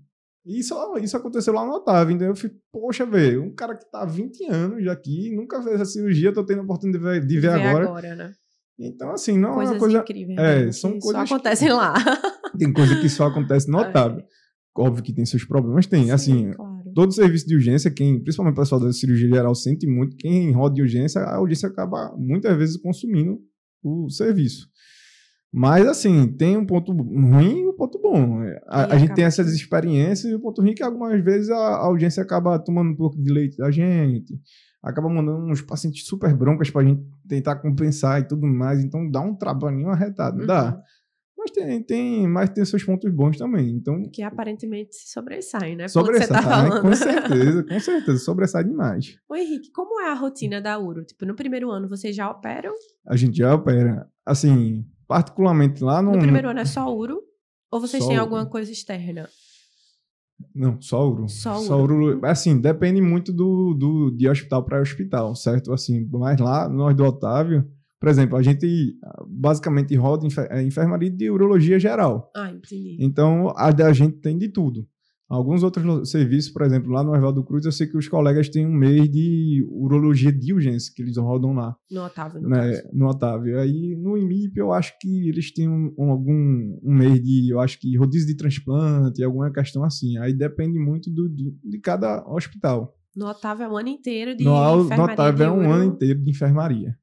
isso, isso aconteceu lá no Otávio. Então eu fui, poxa, velho, um cara que tá há 20 anos já aqui, nunca fez essa cirurgia, tô tendo a oportunidade de ver, de ver agora. agora né? Então, assim, não coisas é uma coisa. Incríveis, é, né? são coisas. Só acontecem que... lá. Tem coisa que só acontece no é. Otávio. Óbvio que tem seus problemas, tem. Sim, assim, claro. todo serviço de urgência, quem, principalmente o pessoal da cirurgia geral, sente muito. Quem roda de urgência, a urgência acaba muitas vezes consumindo o serviço. Mas, assim, tem um ponto ruim e um ponto bom. A, a gente tem essas experiências e o um ponto ruim é que algumas vezes a, a, audiência acaba tomando um pouco de leite da gente, acaba mandando uns pacientes super broncas para a gente tentar compensar e tudo mais. Então, dá um trabalhinho arretado, uhum. dá mas tem, tem, mas tem seus pontos bons também. Então, que aparentemente sobressai, né? Tá sobressai, tá com certeza, com certeza, sobressai demais. Ô Henrique, como é a rotina da Uro? Tipo, no primeiro ano vocês já operam? A gente já opera. Assim, particularmente lá no... No primeiro ano é só Uro? Ou vocês só têm alguma coisa externa? Não, só Uro. Só Uro. Só Uro. Assim, depende muito do, do, de hospital para hospital, certo? Assim, mas lá, nós do Otávio por exemplo, a gente basicamente roda é enfermaria de urologia geral. Ah, entendi. Então, a gente tem de tudo. Alguns outros serviços, por exemplo, lá no Evaldo Cruz, eu sei que os colegas têm um mês de urologia de urgência que eles rodam lá. No Otávio, no né? Caso. No Otávio. Aí no IMIP eu acho que eles têm um, um, algum um mês de, eu acho que rodízio de transplante, alguma questão assim. Aí depende muito do, do de cada hospital. No Otávio é um ano inteiro de no, enfermaria. No Otávio é um ano inteiro de enfermaria.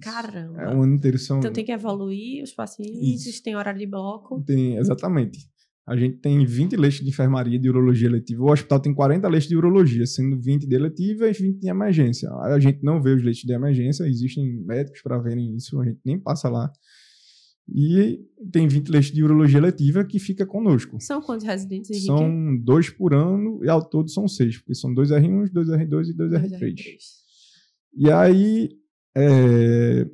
É Caramba. É um ano inteiro são. Então tem que evoluir os pacientes, Isso. tem horário de bloco. Tem, exatamente. A gente tem 20 leitos de enfermaria de urologia letiva. O hospital tem 40 leitos de urologia, sendo 20 de letiva e 20 de emergência. A gente não vê os leitos de emergência, existem médicos para verem isso, a gente nem passa lá. E tem 20 leitos de urologia letiva que fica conosco. São quantos residentes, Henrique? São dois por ano e ao todo são seis, porque são dois R1, dois R2 e dois, dois R3. R3. E aí é,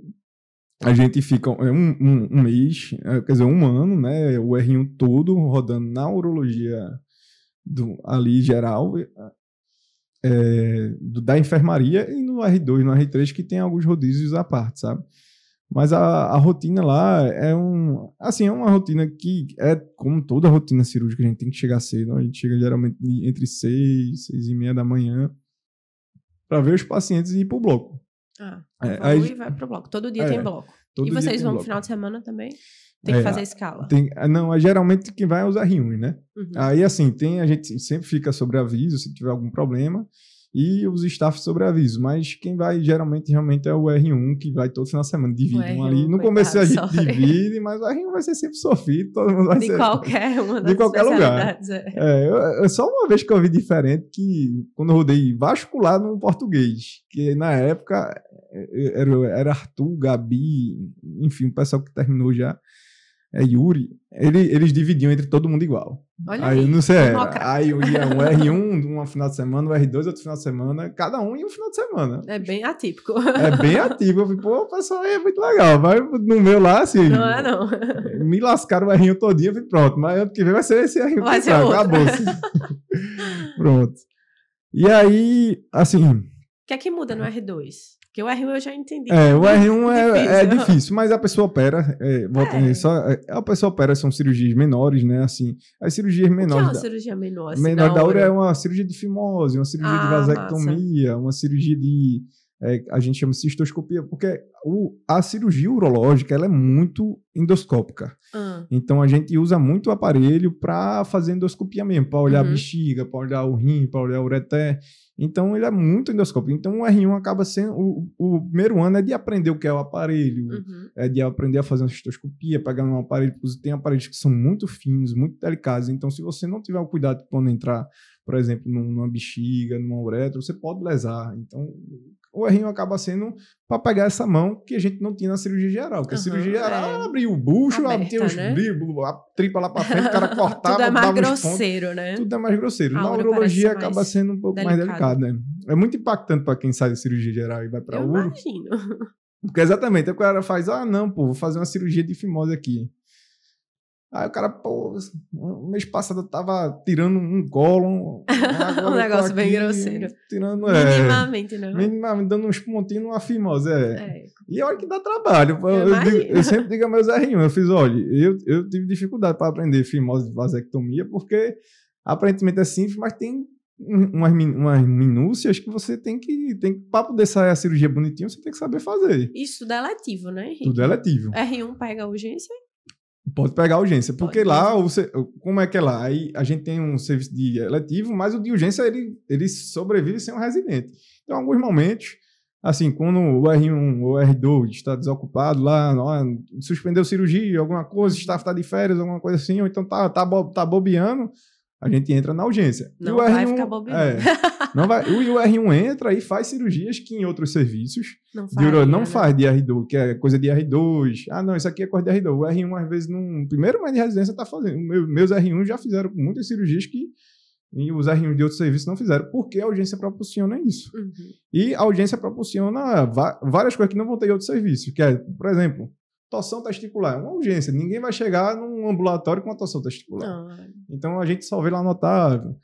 a gente fica um, um, um, mês, é, quer dizer, um ano, né? O R1 todo rodando na urologia do, ali geral, é, é, do, da enfermaria e no R2, no R3, que tem alguns rodízios à parte, sabe? Mas a, a, rotina lá é um. Assim, é uma rotina que é como toda rotina cirúrgica, a gente tem que chegar cedo. A gente chega geralmente entre seis, seis e meia da manhã para ver os pacientes e ir pro bloco. Ah, é, aí, e vai pro bloco. Todo dia é, tem bloco. e vocês vão no final de semana também? Tem é, que é, fazer a escala. Tem, é, não, é geralmente quem vai é os R1, né? Uhum. Aí, assim, tem, a gente sempre fica sobre aviso se tiver algum problema e os staff sobre aviso. Mas quem vai geralmente realmente é o R1, que vai todo final de semana, dividem um ali. No começo a gente sorry. divide, mas o R1 vai ser sempre sofrido, todo mundo vai de ser. Qualquer uma de qualquer lugar. É. é eu, eu, só uma vez que eu vi diferente que quando eu rodei vascular no português, que na época é, é, era, era Arthur, Gabi, enfim, o pessoal que terminou já é Yuri, ele, eles dividiam entre todo mundo igual. Olha aí, aí não sei, aí eu ia um R1 um final de semana, um R2 outro final de semana, cada um em um final de semana. É bem atípico. É bem atípico. Eu falei, pô, pessoal, é muito legal. Vai no meu lá, assim. Não é, não. Me lascaram o R1 todinho, eu falei, pronto, mas ano que vem vai ser esse R1 vai ser acabou. pronto. E aí, assim. O que é que muda no R2? Porque o R1 eu já entendi. É, o R1 é, difícil. é difícil, mas a pessoa opera, é, volta é. Nisso, é, a pessoa opera, são cirurgias menores, né? Assim, as cirurgias menores. O que é uma cirurgia menor? Assim, menor da hora é uma cirurgia de fimose, uma cirurgia ah, de vasectomia, massa. uma cirurgia de. É, a gente chama cistoscopia, porque o, a cirurgia urológica ela é muito endoscópica. Ah. Então a gente usa muito o aparelho para fazer endoscopia mesmo, para olhar uhum. a bexiga, para olhar o rim, para olhar o ureter. Então ele é muito endoscópico. Então o R1 acaba sendo. O, o primeiro ano é de aprender o que é o aparelho, uhum. é de aprender a fazer uma cistoscopia, pegar um aparelho. Tem aparelhos que são muito finos, muito delicados. Então, se você não tiver o cuidado quando entrar, por exemplo, numa bexiga, numa uretra, você pode lesar. Então, o errinho acaba sendo para pegar essa mão que a gente não tinha na cirurgia geral. Porque uhum, a cirurgia geral é. o bucho, abria os né? a tripa lá para frente, o cara cortava, Tudo é mais grosseiro, né? Tudo é mais grosseiro. A na urologia acaba sendo um pouco delicado. mais delicado, né? É muito impactante para quem sai da cirurgia geral e vai para a uro. Imagino. Porque exatamente, é o cara faz, ah, não, pô, vou fazer uma cirurgia de fimose aqui. Aí o cara, pô, mês passado eu tava tirando um né, golo. um negócio bem grosseiro. Tirando, é, minimamente, é, né? não. Minimamente, dando uns pontinhos numa fimosa. É. é. E olha que dá trabalho. Eu, eu, digo, eu sempre digo a meus R1, eu fiz, olha, eu, eu tive dificuldade para aprender fimose de vasectomia, porque aparentemente é simples, mas tem umas, umas minúcias que você tem que, tem para poder sair a cirurgia bonitinha, você tem que saber fazer. Isso tudo é letivo, né, Henrique? Tudo é letivo. R1 pega urgência Pode pegar urgência, porque Pode. lá, você, como é que é lá? Aí a gente tem um serviço de eletivo, mas o de urgência ele, ele sobrevive sem um residente. Então, em alguns momentos, assim, quando o R1 ou R2 está desocupado lá, suspendeu cirurgia, alguma coisa, o staff está de férias, alguma coisa assim, ou então tá, tá, tá bobeando, a gente entra na urgência. Não e o vai R1, ficar bobinho. É, não vai, o, R1 entra e faz cirurgias que em outros serviços não faz, de, não né? faz de R2, que é coisa de R2. Ah, não, isso aqui é coisa de R2. O R1, às vezes, não. Primeiro, mas de residência está fazendo. meus R1 já fizeram muitas cirurgias que e os R1 de outros serviços não fizeram, porque a audiência proporciona isso. Uhum. E a audiência proporciona várias coisas que não vão ter em outros serviços, que é, por exemplo, torção testicular é uma urgência. Ninguém vai chegar num ambulatório com uma torção testicular. Não. Então a gente só vê lá notável.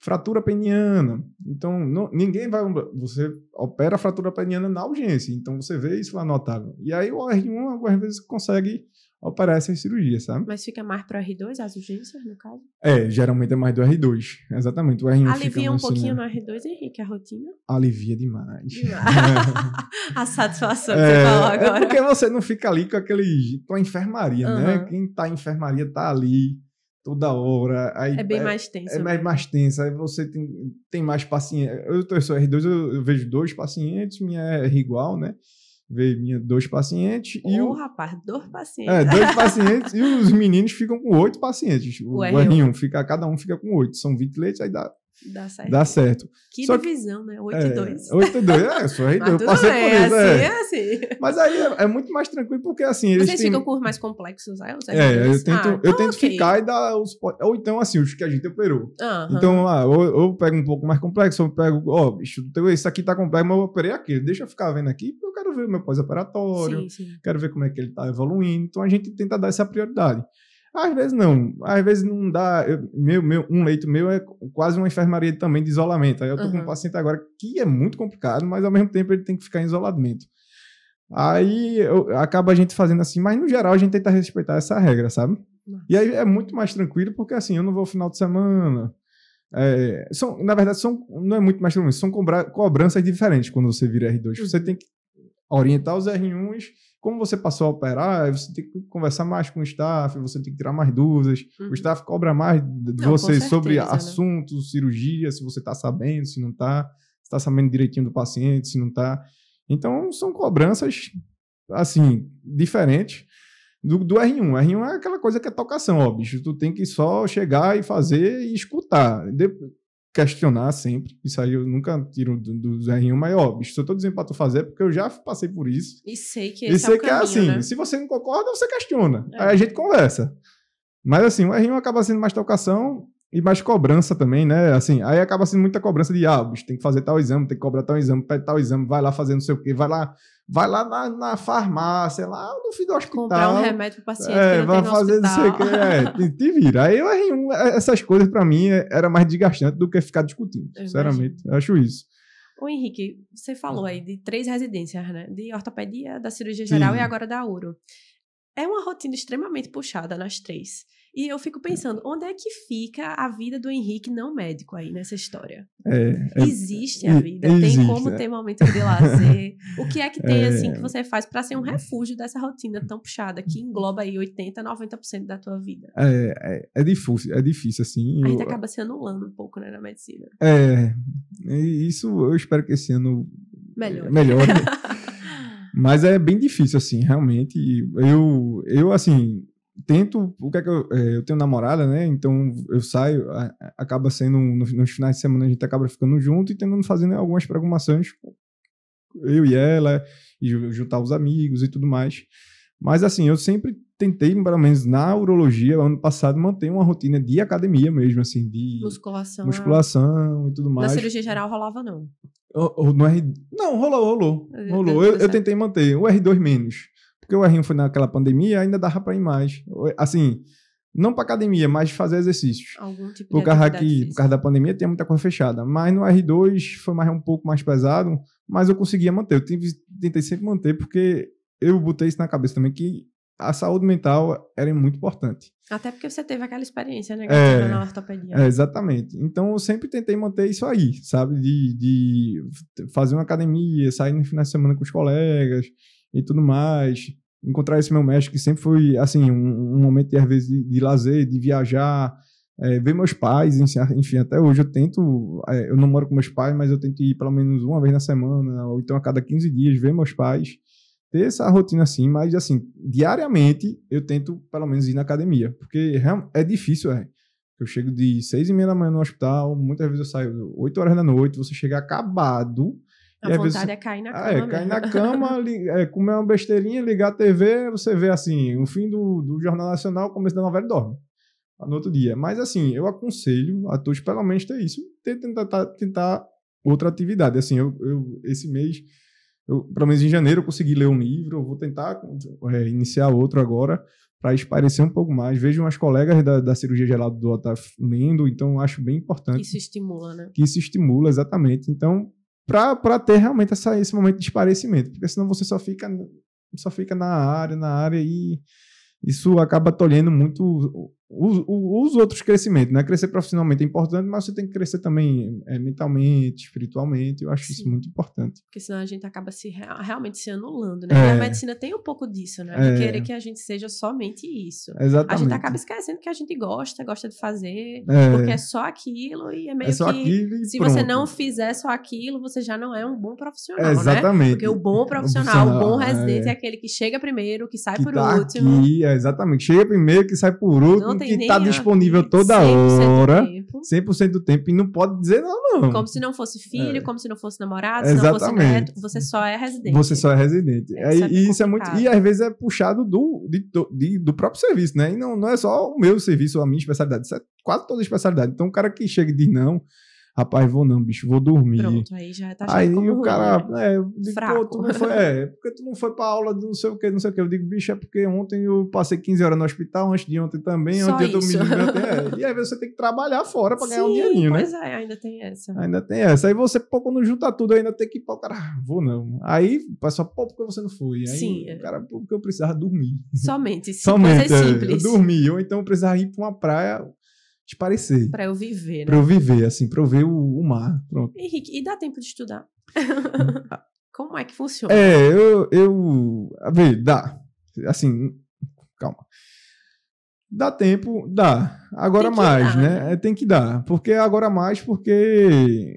fratura peniana. Então não, ninguém vai você opera a fratura peniana na urgência. Então você vê isso lá notável. E aí o R1 algumas vezes consegue operar cirurgias, sabe? Mas fica mais para R2 as urgências, no caso? É, geralmente é mais do R2, exatamente. O R1 Alivia um né? pouquinho no R2, Henrique, a rotina? Alivia demais. demais. a satisfação que é, você falou é agora. É porque você não fica ali com aquele... com a enfermaria, uhum. né? Quem tá em enfermaria tá ali toda hora. Aí, é bem é, mais é tenso. É, mais, mais tenso. Aí você tem, tem mais pacientes. Eu, eu sou R2, eu, eu vejo dois pacientes, minha R igual, né? veio minha dois pacientes oh, e o rapaz, dois pacientes. É, dois pacientes e os meninos ficam com oito pacientes. O, o R1. R1 fica cada um fica com oito, são 20 leitos, aí dá Dá certo. Dá certo. Que divisão, que, né? 8 e 2. É, 8 e 2, é, eu sou R2, eu passei por isso. É, assim, é. assim. Mas aí é, é, muito mais tranquilo, porque assim... Eles Vocês têm... ficam com os mais complexos, né? É, é eu assim, tento, ah, eu tento okay. ficar e dar os... Ou então, assim, os que a gente operou. Uh -huh. Então, ah, ou, eu pego um pouco mais complexo, ou eu pego, ó, oh, bicho, esse aqui tá complexo, mas eu operei aquele. Deixa eu ficar vendo aqui, porque eu quero ver o meu pós-operatório, quero ver como é que ele tá evoluindo. Então, a gente tenta dar essa prioridade. Às vezes não, às vezes não dá. Eu, meu, meu, um leito meu é quase uma enfermaria também de isolamento. Aí eu tô uhum. com um paciente agora que é muito complicado, mas ao mesmo tempo ele tem que ficar em isolamento. Aí eu, acaba a gente fazendo assim, mas no geral a gente tenta respeitar essa regra, sabe? E aí é muito mais tranquilo, porque assim, eu não vou final de semana. É, são, na verdade, são, não é muito mais tranquilo, são cobranças diferentes quando você vira R2. Você uhum. tem que orientar os R1s como você passou a operar, você tem que conversar mais com o staff, você tem que tirar mais dúvidas, uhum. o staff cobra mais de não, você certeza, sobre né? assuntos, cirurgia, se você está sabendo, se não está, se está sabendo direitinho do paciente, se não está. Então, são cobranças, assim, diferentes do, do R1. R1 é aquela coisa que é tocação, ó, bicho, tu tem que só chegar e fazer e escutar. Depois, questionar sempre. Isso aí eu nunca tiro do, do zerinho, mas ó, bicho, se eu tô dizendo pra tu fazer é porque eu já passei por isso. E sei que esse e é sei é que caminho, é assim, né? se você não concorda, você questiona. É. Aí a gente conversa. Mas assim, o R1 acaba sendo mais tocação e mais cobrança também, né? Assim, aí acaba sendo muita cobrança de, ah, bicho, tem que fazer tal exame, tem que cobrar tal exame, pede tal exame, vai lá fazer não sei o quê, vai lá, vai lá na, na farmácia, lá no fim do hospital. Comprar um remédio pro paciente é, vai fazer não sei o quê, é, te, te vira. Aí eu R1, é, essas coisas para mim é, era mais desgastante do que ficar discutindo, eu sinceramente, acho isso. O Henrique, você falou uhum. aí de três residências, né? De ortopedia, da cirurgia geral Sim. e agora da uro. É uma rotina extremamente puxada nas três. E eu fico pensando, onde é que fica a vida do Henrique não médico aí nessa história? É, é existe é, a vida? Existe, tem como é. ter momento de lazer? o que é que tem, é. assim, que você faz para ser um refúgio dessa rotina tão puxada que engloba aí 80%, 90% da tua vida? É, é, é difícil, é difícil, assim. A gente eu, acaba se anulando um pouco, né, na medicina. É, isso eu espero que esse ano melhore. melhore. Mas é bem difícil, assim, realmente. Eu, eu assim tento. O que é que eu, é, eu tenho namorada, né? Então eu saio, a, acaba sendo. Nos, nos finais de semana a gente acaba ficando junto e tentando fazer né, algumas programações. Eu e ela, e juntar os amigos e tudo mais. Mas assim, eu sempre tentei, pelo menos na urologia, ano passado, manter uma rotina de academia mesmo, assim, de musculação, musculação e tudo mais. Na cirurgia geral rolava, não? O, o, no R... Não, rolou, rolou. Rolou. Eu, eu, tentei manter. O R2 menos. Porque o R1 foi naquela pandemia, ainda dava para ir mais. Assim, não para academia, mas fazer exercícios. Algum tipo por de causa por causa da pandemia, tinha muita coisa fechada. Mas no R2 foi mais um pouco mais pesado, mas eu conseguia manter. Eu tive, tentei sempre manter, porque eu botei isso na cabeça também, que a saúde mental era muito importante. Até porque você teve aquela experiência negativa né, é, na ortopedia. É, exatamente. Então eu sempre tentei manter isso aí, sabe? De, de fazer uma academia, sair no final de semana com os colegas, e tudo mais. Encontrar esse meu mestre, que sempre foi, assim, um, um momento, de, às vezes, de, de lazer, de viajar, é, ver meus pais, enfim, até hoje eu tento, é, eu não moro com meus pais, mas eu tento ir pelo menos uma vez na semana, ou então a cada 15 dias, ver meus pais, ter essa rotina assim, mas assim, diariamente eu tento pelo menos ir na academia, porque é difícil, é. Eu chego de seis e meia da manhã no hospital, muitas vezes eu saio 8 horas da noite, você chega acabado, a vontade você... é cair na cama. Ah, é, cair na cama, li... é, comer uma besteirinha, ligar a TV, você vê assim, o fim do, do Jornal Nacional, começo da novela e dorme. Ah, no outro dia. Mas assim, eu aconselho a todos, pelo menos, ter isso, ter, tentar, tá, tentar outra atividade. Assim, eu, eu esse mês, eu, pelo menos em janeiro, eu consegui ler um livro, eu vou tentar é, iniciar outro agora para esparecer um pouco mais. Vejo umas colegas da, da cirurgia geral do Otávio lendo, então acho bem importante. Que se estimula, né? Que se estimula, exatamente. Então, para ter realmente essa, esse momento de desaparecimento porque senão você só fica, só fica na área, na área e isso acaba tolhendo muito os, os outros crescimentos, né? Crescer profissionalmente é importante, mas você tem que crescer também é, mentalmente, espiritualmente. Eu acho Sim. isso muito importante. Porque senão a gente acaba se realmente se anulando, né? É. E a medicina tem um pouco disso, né? De é. querer que a gente seja somente isso. Exatamente. A gente acaba esquecendo que a gente gosta, gosta de fazer, é. porque é só aquilo e é meio é que se pronto. você não fizer só aquilo, você já não é um bom profissional, né? exatamente. né? Porque o bom profissional, o, o bom é. residente é. aquele que chega primeiro, que sai que por tá último. Aqui, exatamente. Chega primeiro, que sai por último que está disponível toda 100 hora, tempo. 100% do tempo, e não pode dizer não, não. Como se não fosse filho, é. como se não fosse namorado, Exatamente. se não fosse neto, você só é residente. Você só é residente. É, isso é e, isso é muito, e às vezes é puxado do, de, de, do próprio serviço, né? E não, não é só o meu serviço, ou a minha especialidade, isso é quase toda a especialidade. Então, o cara que chega e diz não, rapaz, vou não, bicho, vou dormir. Pronto, aí já tá Aí o cara, ruim, né? é, eu digo, Fraco. tu não foi, é, é, porque tu não foi pra aula de não sei o que, não sei o que. Eu digo, bicho, é porque ontem eu passei 15 horas no hospital, antes de ontem também, Só ontem isso. eu tô me É, e às vezes você tem que trabalhar fora pra Sim, ganhar um dinheirinho, pois né? Pois é, ainda tem essa. Ainda tem essa. Aí você, pô, quando junta tudo, ainda tem que ir pra o cara, ah, vou não. Aí o pessoal, pô, porque você não foi? Aí Sim. o é. cara, pô, porque eu precisava dormir. Somente, é Somente, coisa é, simples. Eu dormi, ou então eu precisava ir pra uma praia de parecer. Pra eu viver, né? Pra eu viver, assim, pra eu ver o, o mar. Pronto. Henrique, e dá tempo de estudar? Como é que funciona? É, eu. eu a ver, dá. Assim, calma. Dá tempo, dá. Agora mais, dar, né? né? É, tem que dar. Porque agora mais, porque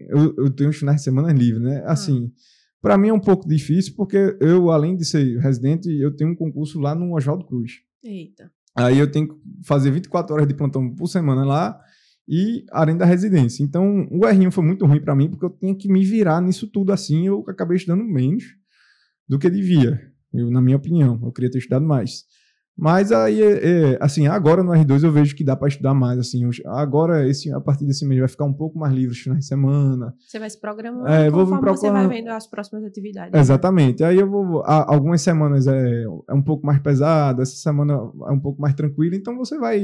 eu, eu tenho os finais de semana livre, né? Ah. Assim, ah. para mim é um pouco difícil, porque eu, além de ser residente, eu tenho um concurso lá no Oswaldo Cruz. Eita. Aí eu tenho que fazer 24 horas de plantão por semana lá e além da residência. Então, o R1 foi muito ruim para mim porque eu tinha que me virar nisso tudo assim, eu acabei estudando menos do que devia, eu, na minha opinião. Eu queria ter estudado mais. Mas aí, é, é, assim, agora no R2 eu vejo que dá para estudar mais, assim, agora esse, a partir desse mês vai ficar um pouco mais livre na de semana. Você vai se programando, é, vou me você vai vendo as próximas atividades. Né? Exatamente, né? aí eu vou, a, algumas semanas é, é um pouco mais pesado, essa semana é um pouco mais tranquila, então você vai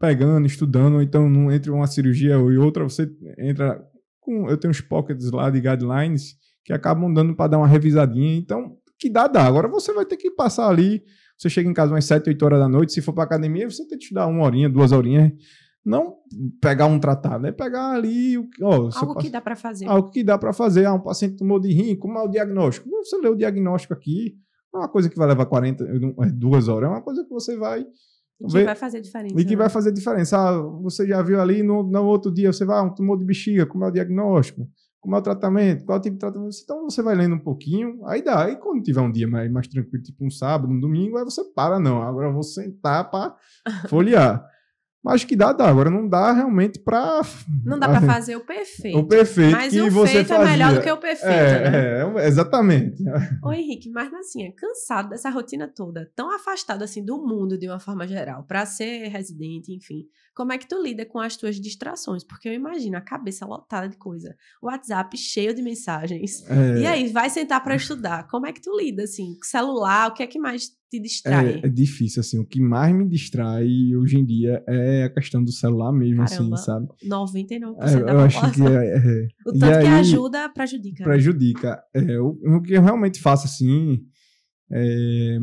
pegando, estudando, então entre uma cirurgia e outra, você entra com, eu tenho uns pockets lá de guidelines que acabam dando para dar uma revisadinha, então que dá, dá. Agora você vai ter que passar ali você chega em casa umas 7, 8 horas da noite, se for para academia, você tem que estudar uma horinha, duas horinhas. Não pegar um tratado, é pegar ali. que. algo que dá para fazer. Algo que dá para fazer. Ah, um paciente tomou de rim, como é o diagnóstico? Você lê o diagnóstico aqui, não é uma coisa que vai levar 40, é duas horas, é uma coisa que você vai e que vai fazer diferença. E que né? vai fazer diferença. Ah, você já viu ali no, no outro dia, você vai, ah, um tumor de bexiga, como é o diagnóstico? como é o tratamento, qual tipo de tratamento. Então você vai lendo um pouquinho, aí dá. E quando tiver um dia mais, mais tranquilo, tipo um sábado, um domingo, aí você para, não. Agora eu vou sentar para folhear. Mas que dá, dá. Agora não dá realmente para. Não dá para fazer o perfeito. O perfeito. Mas o você é fazia. é melhor do que o perfeito. É, né? É, é exatamente. Ô Henrique, mas assim, é cansado dessa rotina toda, tão afastado assim do mundo de uma forma geral, para ser residente, enfim, como é que tu lida com as tuas distrações? Porque eu imagino a cabeça lotada de coisa, o WhatsApp cheio de mensagens. É... E aí, vai sentar para estudar. Como é que tu lida, assim? Celular, o que é que mais te distrai? É, é, difícil, assim. O que mais me distrai hoje em dia é a questão do celular mesmo, assim, Caramba, assim, sabe? 99% é, eu da eu acho que é, é. O tanto que ajuda, prejudica. Né? Prejudica. É, o, o que eu realmente faço, assim é,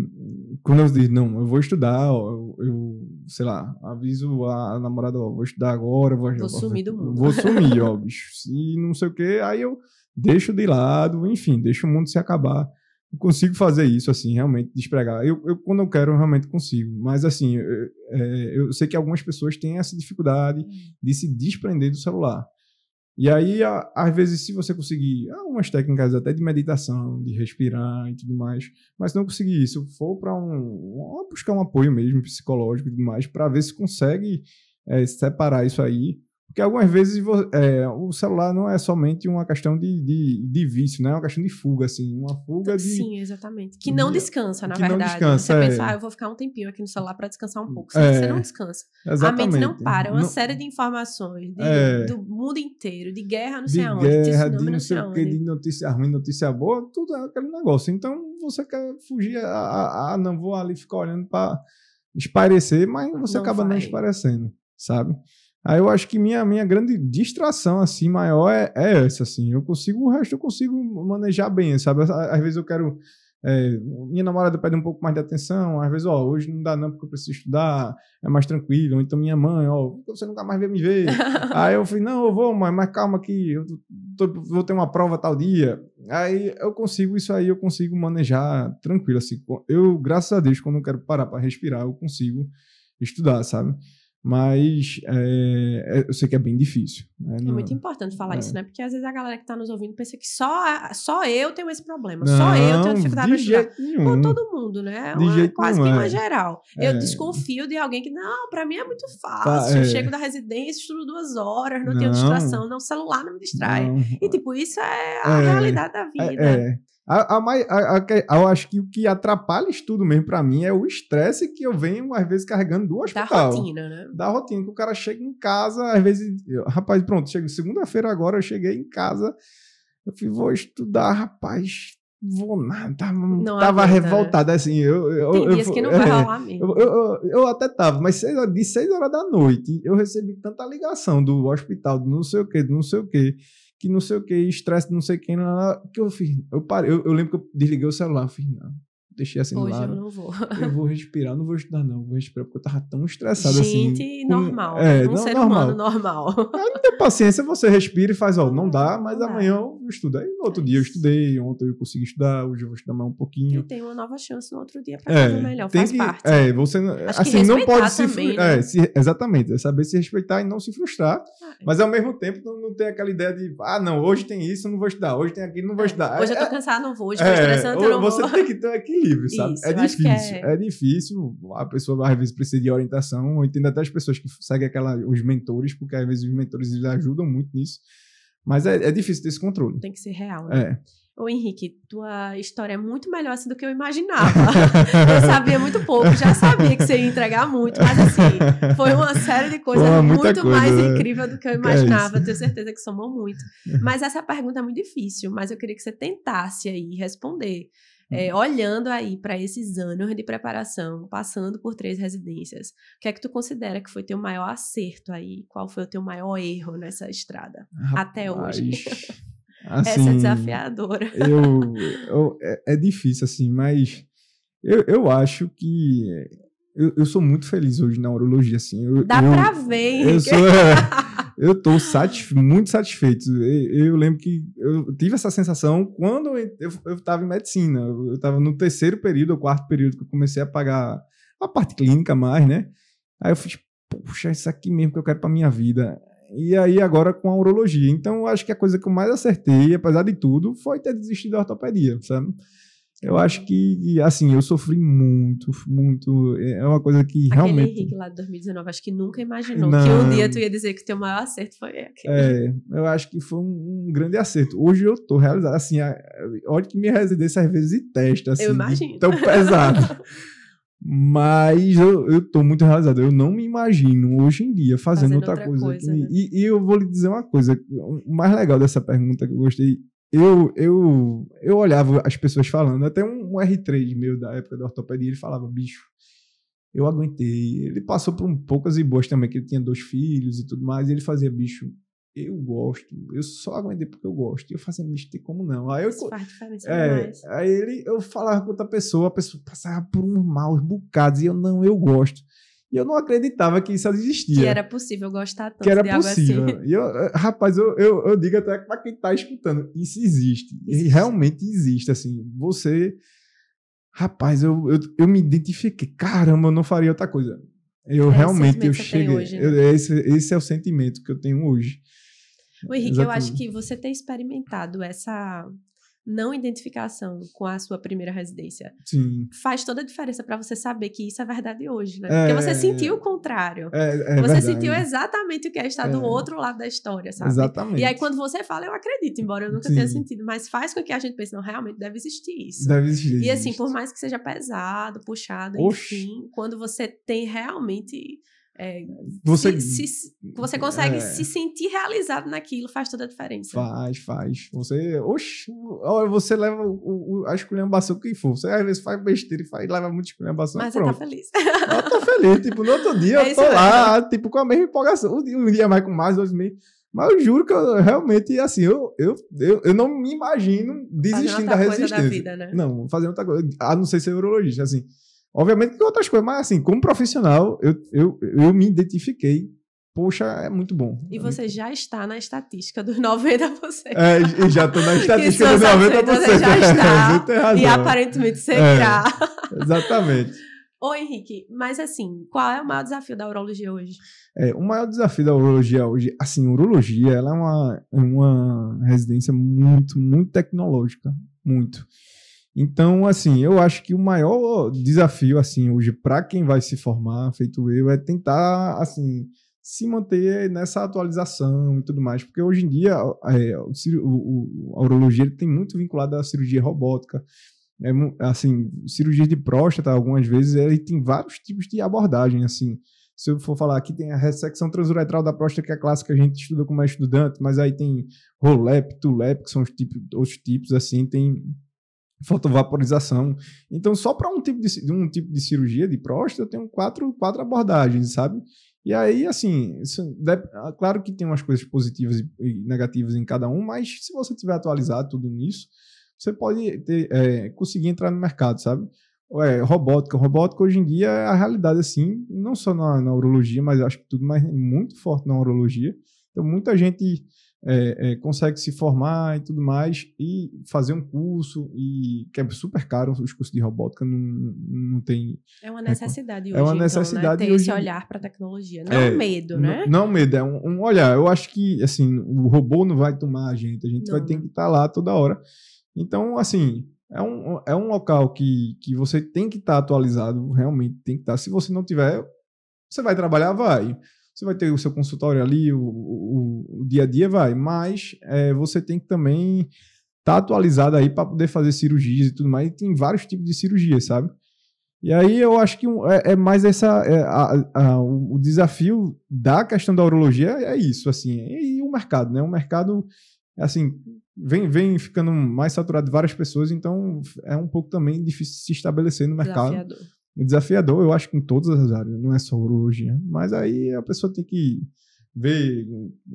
quando eu digo, não, eu vou estudar, eu, eu sei lá, aviso a namorada, ó, vou estudar agora, vou, vou sumir do mundo. Vou sumir, ó, bicho, e não sei o que, aí eu deixo de lado, enfim, deixo o mundo se acabar. Eu consigo fazer isso, assim, realmente, despregar. Eu, eu quando eu quero, eu realmente consigo, mas assim, eu, é, eu sei que algumas pessoas têm essa dificuldade hum. de se desprender do celular. E aí, às vezes, se você conseguir algumas técnicas até de meditação, de respirar e tudo mais, mas não conseguir isso, for para um, buscar um apoio mesmo psicológico e tudo mais, para ver se consegue é, separar isso aí porque algumas vezes é, o celular não é somente uma questão de, de, de, vício, né? É uma questão de fuga, assim. Uma fuga de. Sim, exatamente. Que não descansa, na que verdade. Não descansa, você é. pensa, ah, eu vou ficar um tempinho aqui no celular para descansar um pouco. É, você não descansa. Exatamente. A mente não para. É uma não... série de informações de, é. do mundo inteiro, de guerra, não sei de aonde, guerra, de não, não sei o Que, de notícia ruim, notícia boa, tudo é aquele negócio. Então você quer fugir, ah, ah, ah não vou ali ficar olhando para esparecer, mas você não acaba vai. não esparecendo, sabe? Aí eu acho que minha, minha grande distração, assim, maior é, é essa, assim. Eu consigo, o resto eu consigo manejar bem, sabe? Às vezes eu quero... É, minha namorada pede um pouco mais de atenção, às vezes, ó, hoje não dá não porque eu preciso estudar, é mais tranquilo. Ou então minha mãe, ó, você nunca mais vai me ver. aí eu falei, não, eu vou, mãe, mas calma que eu tô, vou ter uma prova tal dia. Aí eu consigo, isso aí eu consigo manejar tranquilo, assim. Eu, graças a Deus, quando eu quero parar para respirar, eu consigo estudar, sabe? Mas é, é, eu sei que é bem difícil. Né? É muito importante falar é. isso, né? Porque às vezes a galera que está nos ouvindo pensa que só, só eu tenho esse problema, não, só eu tenho dificuldade de para estudar. Ou todo mundo, né? De uma, jeito quase que uma é. geral. Eu é. desconfio de alguém que, não, para mim é muito tá, fácil. Tá, eu chego da residência, estudo duas horas, não, não tenho distração, não, o celular não me distrai. E tipo, isso é a realidade da vida. A, a, a, a, eu acho que o que atrapalha isso tudo mesmo para mim é o estresse que eu venho, às vezes, carregando do hospital. Da rotina, né? Da rotina, que o cara chega em casa, às vezes... Eu, rapaz, pronto, chega segunda-feira agora, eu cheguei em casa, eu fui, vou estudar, rapaz, vou nada, tava, não tava né? revoltado, assim, eu... eu Tem eu, dias eu, que não é, vai é, rolar mesmo. Eu, até tava, mas seis, de seis horas da noite, eu recebi tanta ligação do hospital, do não sei o quê, do não sei o quê que não sei o que, estresse não sei quem, lá, lá, que eu fiz. Eu parei, eu, eu, lembro que eu desliguei o celular, eu fiz, não, deixei assim Hoje lado. eu não vou. eu vou respirar, não vou estudar não, vou respirar porque eu tava tão estressado Gente, assim. Gente, com... normal, é, um não, ser normal. humano normal. É, não tem paciência, você respira e faz, ó, não dá, mas não amanhã dá. eu estudo. Aí no outro é. dia eu estudei, ontem eu consegui estudar, hoje eu vou estudar mais um pouquinho. E tem uma nova chance no outro dia pra é, fazer melhor, tem faz que, parte. É, você Acho assim, não pode se, também, é, né? é, se, Exatamente, é saber se respeitar e não se frustrar, ah, mas ao mesmo tempo não, não tem aquela ideia de, ah, não, hoje tem isso, não vou estudar, hoje tem aquilo, não vou é, estudar. Hoje eu tô é, cansado, não vou, hoje é, tô estressante, não vou. Você tem que ter um equilíbrio livre, sabe? Isso, é difícil, é... é... difícil. A pessoa às vezes precisa de orientação. Eu entendo até as pessoas que seguem aquela, os mentores, porque às vezes os mentores eles ajudam muito nisso. Mas é, é difícil ter esse controle. Tem que ser real, né? É. Ô Henrique, tua história é muito melhor assim do que eu imaginava. eu sabia muito pouco, já sabia que você ia entregar muito, mas assim, foi uma série de coisas Pô, muito coisa, mais né? incrível do que eu é imaginava. Que é tenho certeza que somou muito. Mas essa pergunta é muito difícil, mas eu queria que você tentasse aí responder é, uhum. olhando aí para esses anos de preparação, passando por três residências, o que é que tu considera que foi teu maior acerto aí? Qual foi o teu maior erro nessa estrada Rapaz, até hoje? Assim, Essa é assim, desafiadora. Eu, eu é, é, difícil assim, mas eu, eu acho que eu, eu, sou muito feliz hoje na urologia assim. Eu, Dá eu, pra ver. Eu sou, Eu estou muito satisfeito. Eu, eu, lembro que eu tive essa sensação quando eu estava em medicina. Eu estava no terceiro período, ou quarto período, que eu comecei a pagar a parte clínica mais, né? Aí eu fiz, puxa, isso aqui mesmo que eu quero para minha vida. E aí agora com a urologia. Então, eu acho que a coisa que eu mais acertei, apesar de tudo, foi ter desistido da ortopedia, sabe? Eu acho que, assim, eu sofri muito, muito. É, é uma coisa que aquele realmente. Aquele Henrique lá de 2019, acho que nunca imaginou Não. que um dia tu ia dizer que teu maior acerto foi aquele. É, eu acho que foi um, um grande acerto. Hoje eu tô realizado. Assim, a, olha que minha residência às vezes testa, assim. Eu imagino. Tão pesado. Mas eu, eu tô muito realizado. Eu não me imagino hoje em dia fazendo, fazendo outra, outra, coisa. coisa né? e, e, eu vou lhe dizer uma coisa. O mais legal dessa pergunta que eu gostei eu, eu, eu olhava as pessoas falando, até um, um R3 meu da época da ortopedia, ele falava, bicho, eu aguentei. Ele passou por um poucas e boas também, que ele tinha dois filhos e tudo mais, e ele fazia, bicho, eu gosto, eu só aguentei porque eu gosto. E eu fazia, bicho, tem como não. Aí eu, Isso é, aí ele, eu falava com outra pessoa, a pessoa passava por uns maus bocados, e eu, não, eu gosto. E eu não acreditava que isso existia. Que era possível gostar tanto que era de possível. algo assim. E eu, eh, rapaz, eu, eu, eu digo até para quem está escutando, isso existe. existe. E realmente existe, assim. Você... Rapaz, eu, eu, eu me identifiquei. Caramba, eu não faria outra coisa. Eu é, realmente, eu cheguei... Hoje, né? eu, é esse, esse é o sentimento que eu tenho hoje. O Henrique, Exatamente. eu acho que você ter experimentado essa não identificação com a sua primeira residência. Sim. Faz toda a diferença para você saber que isso é verdade hoje, né? É, Porque você sentiu é. o contrário. É, é você verdade. sentiu exatamente o que é estar do é. outro lado da história, sabe? Exatamente. E aí quando você fala, eu acredito, embora eu nunca Sim. tenha sentido, mas faz com que a gente pense, não, realmente deve existir isso. Deve existir. E existe. assim, por mais que seja pesado, puxado, Oxi. enfim, quando você tem realmente é, você, se, se, você é. consegue é, se sentir realizado naquilo, faz toda a diferença. Faz, faz. Você, oxe, você leva o, o, a esculhambação que for. Você às vezes faz besteira e faz, leva muita esculhambação. Mas pronto. você tá feliz. Eu tô feliz. Tipo, no outro dia é eu tô mesmo. lá, tipo, com a mesma empolgação. Um dia, um dia mais com mais, dois meses. Mas eu juro que eu, realmente, assim, eu, eu, eu, eu não me imagino desistindo da resistência. Coisa Da vida, né? Não, fazendo outra coisa. A não ser ser urologista, assim. Obviamente tem outras coisas, mas assim, como profissional, eu, eu, eu me identifiquei. Poxa, é muito bom. E você já está na estatística dos 90%. É, eu já estou na estatística dos 90%. Você já está. É, e aparentemente você é, já. exatamente. Ô Henrique, mas assim, qual é o maior desafio da urologia hoje? É, o maior desafio da urologia hoje, assim, urologia, ela é uma, é uma residência muito, muito tecnológica, muito. Então, assim, eu acho que o maior desafio, assim, hoje, para quem vai se formar, feito eu, é tentar, assim, se manter nessa atualização e tudo mais, porque hoje em dia é, o, o, a urologia tem muito vinculado à cirurgia robótica, é, assim, cirurgia de próstata, algumas vezes, ele tem vários tipos de abordagem, assim, se eu for falar aqui, tem a ressecção transuretral da próstata, que é a clássica que a gente estuda como é estudante, mas aí tem rolep, tulep, que são os, tipos os tipos, assim, tem fotovaporização. Então, só para um, tipo de, um tipo de cirurgia de próstata, eu tenho quatro, quatro abordagens, sabe? E aí, assim, é, claro que tem umas coisas positivas e negativas em cada um, mas se você tiver atualizado tudo nisso, você pode ter, é, conseguir entrar no mercado, sabe? robótica. Robótica hoje em dia é a realidade, assim, não só na, na urologia, mas acho que tudo mais é muito forte na urologia. Então, muita gente é, é, consegue se formar e tudo mais, e fazer um curso, e que é super caro os cursos de robótica, não, não tem. É uma né, necessidade é, hoje. É uma então, né, necessidade. Né? Ter hoje... esse olhar para a tecnologia. Não é, é um medo, né? Não, não é medo, é um, um, olhar. Eu acho que assim, o robô não vai tomar a gente, a gente não, vai ter que estar tá lá toda hora. Então, assim. É um, é um local que, que você tem que estar tá atualizado, realmente tem que estar. Tá. Se você não tiver, você vai trabalhar, vai. Você vai ter o seu consultório ali, o, o, o dia a dia vai, mas é, você tem que também estar tá atualizado aí para poder fazer cirurgias e tudo mais. E tem vários tipos de cirurgia, sabe? E aí eu acho que é, é mais essa é, a, a, o desafio da questão da urologia é isso assim e, o mercado né o mercado assim vem vem ficando mais saturado de várias pessoas então é um pouco também difícil se estabelecer no mercado Desafiador desafiador, eu acho que em todas as áreas, não é só urologia. Mas aí a pessoa tem que ver,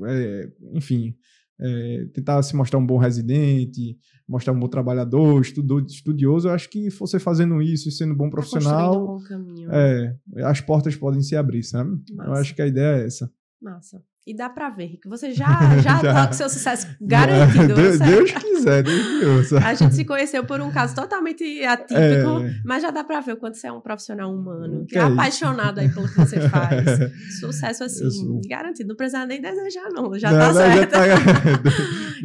é, enfim, é, tentar se mostrar um bom residente, mostrar um bom trabalhador, estudioso. Eu acho que você fazendo isso e sendo um bom tá profissional, tá um bom caminho. É, as portas podem se abrir, sabe? Massa. Eu acho que a ideia é essa. Massa. E dá para ver, que você já, já, já. tá com seu sucesso garantido. Deus, Deus quiser, Deus A gente se conheceu por um caso totalmente atípico, é. mas já dá para ver o quanto você é um profissional humano, que, que é, apaixonado aí pelo que você faz. sucesso assim, sou... garantido. Não precisa nem desejar, não. Já não, tá não, certo. Tá...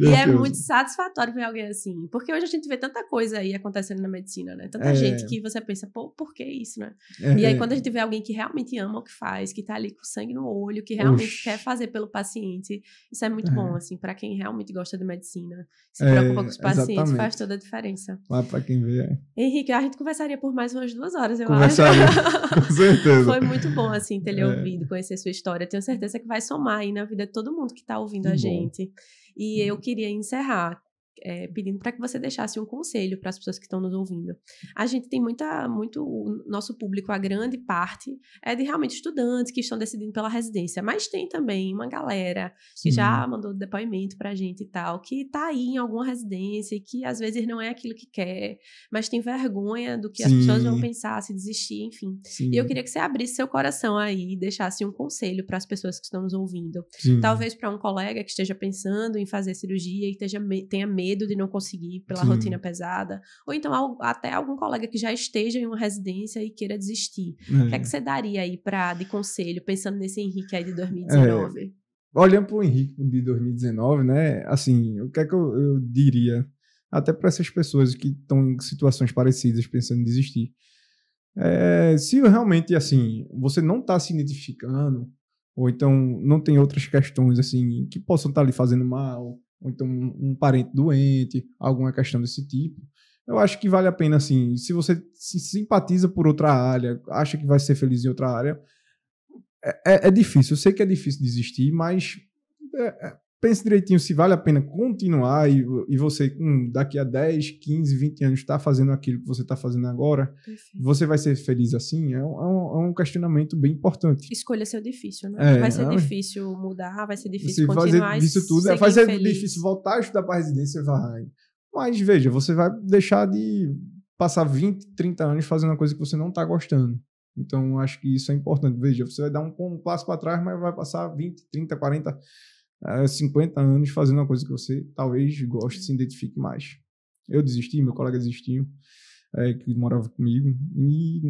e é Deus. muito satisfatório ver alguém assim. Porque hoje a gente vê tanta coisa aí acontecendo na medicina, né? Tanta é. gente que você pensa, pô, por que isso, né? É. E aí quando a gente vê alguém que realmente ama o que faz, que tá ali com sangue no olho, que realmente quer fazer pelo paciente. Isso é muito é. bom, assim, para quem realmente gosta de medicina. Se é, preocupa com os pacientes, exatamente. faz toda a diferença. Lá para quem vê. É. Henrique, a gente conversaria por mais umas duas horas, eu conversaria, acho. com certeza. Foi muito bom, assim, ter lhe é. ouvido, conhecer sua história. Tenho certeza que vai somar aí na vida de todo mundo que está ouvindo que a bom. gente. E eu uhum. queria encerrar é, pedindo para que você deixasse um conselho para as pessoas que estão nos ouvindo. A gente tem muita, muito, nosso público, a grande parte, é de realmente estudantes que estão decidindo pela residência, mas tem também uma galera que Sim. já mandou depoimento para a gente e tal, que está aí em alguma residência e que às vezes não é aquilo que quer, mas tem vergonha do que Sim. as pessoas vão pensar, se desistir, enfim. Sim. E eu queria que você abrisse seu coração aí e deixasse um conselho para as pessoas que estão nos ouvindo. Talvez para um colega que esteja pensando em fazer cirurgia e esteja, tenha medo medo de não conseguir pela Sim. rotina pesada, ou então até algum colega que já esteja em uma residência e queira desistir. É. O que é que é. você daria aí para de conselho, pensando nesse Henrique aí de 2019? É. Olhando para o Henrique de 2019, né? Assim, o que é que eu, eu diria até para essas pessoas que estão em situações parecidas, pensando em desistir? É, se realmente assim você não está se identificando ou então não tem outras questões assim que possam estar tá lhe fazendo mal ou então um parente doente, alguma questão desse tipo. Eu acho que vale a pena, assim, se você se simpatiza por outra área, acha que vai ser feliz em outra área, é, é, é difícil. Eu sei que é difícil desistir, mas é, é pense direitinho se vale a pena continuar e, e você, hum, daqui a 10, 15, 20 anos, está fazendo aquilo que você está fazendo agora, Perfeito. você vai ser feliz assim? É, é um, é um, questionamento bem importante. Escolha seu difícil, né? É, vai ser é, difícil mudar, vai ser difícil continuar. É fazer isso tudo, vai ser feliz. difícil voltar a estudar para a residência, vai. Mas veja, você vai deixar de passar 20, 30 anos fazendo uma coisa que você não está gostando. Então, acho que isso é importante. Veja, você vai dar um, um passo para trás, mas vai passar 20, 30, 40 é, 50 anos fazendo uma coisa que você talvez goste, se identifique mais. Eu desisti, meu colega desistiu, é, que morava comigo, e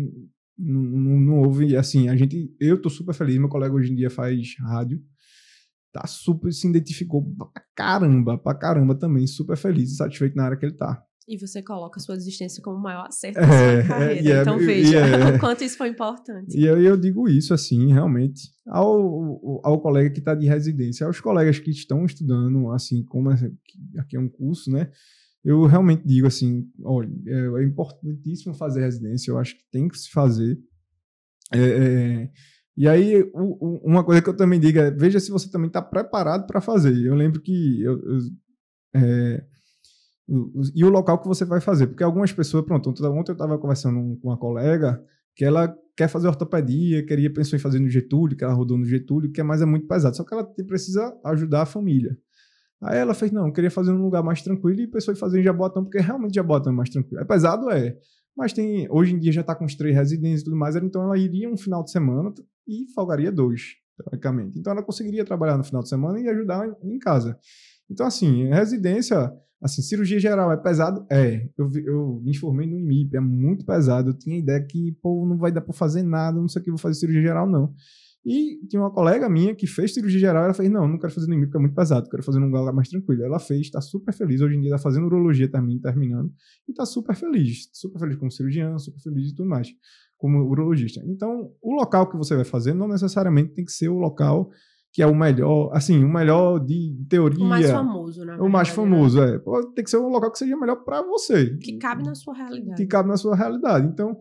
não, não, não houve, assim, a gente, eu tô super feliz, meu colega hoje em dia faz rádio, tá super, se identificou pra caramba, pra caramba também, super feliz e satisfeito na área que ele tá. E você coloca sua existência como o maior acerto da é, sua é, carreira. É, então é, veja o quanto isso foi importante. E eu, eu digo isso assim, realmente, ao, ao colega que está de residência, aos colegas que estão estudando, assim, como aqui é um curso, né? Eu realmente digo assim, olha, é, é importantíssimo fazer residência, eu acho que tem que se fazer. É, e aí, o, o, uma coisa que eu também digo é, veja se você também está preparado para fazer. Eu lembro que eu, eu e o local que você vai fazer. Porque algumas pessoas, pronto, ontem eu estava conversando com uma colega que ela quer fazer ortopedia, queria pensou em fazer no Getúlio, que ela rodou no Getúlio, que é mais é muito pesado, só que ela precisa ajudar a família. Aí ela fez, não, queria fazer num lugar mais tranquilo e pensou em fazer em Jabotão, porque realmente Jabotão é mais tranquilo. É pesado, é, mas tem, hoje em dia já está com os três residentes e tudo mais, então ela iria um final de semana e folgaria dois, teoricamente. Então ela conseguiria trabalhar no final de semana e ajudar em casa. Então, assim, residência Assim, cirurgia geral é pesado? É. Eu, eu me informei no IMIP, é muito pesado. Eu tinha ideia que, pô, não vai dar pra fazer nada, não sei o que, vou fazer cirurgia geral, não. E tinha uma colega minha que fez cirurgia geral, ela fez, não, não quero fazer no IMIP, porque é muito pesado, quero fazer num lugar mais tranquilo. Ela fez, está super feliz, hoje em dia tá fazendo urologia também, terminando, e está super feliz, super feliz como cirurgião, super feliz e tudo mais, como urologista. Então, o local que você vai fazer não necessariamente tem que ser o local que é o melhor, assim, o melhor de teoria. O mais famoso, né? O mais né? famoso, é. tem que ser um local que seja melhor para você. Que cabe na sua realidade. Que cabe na sua realidade. Então,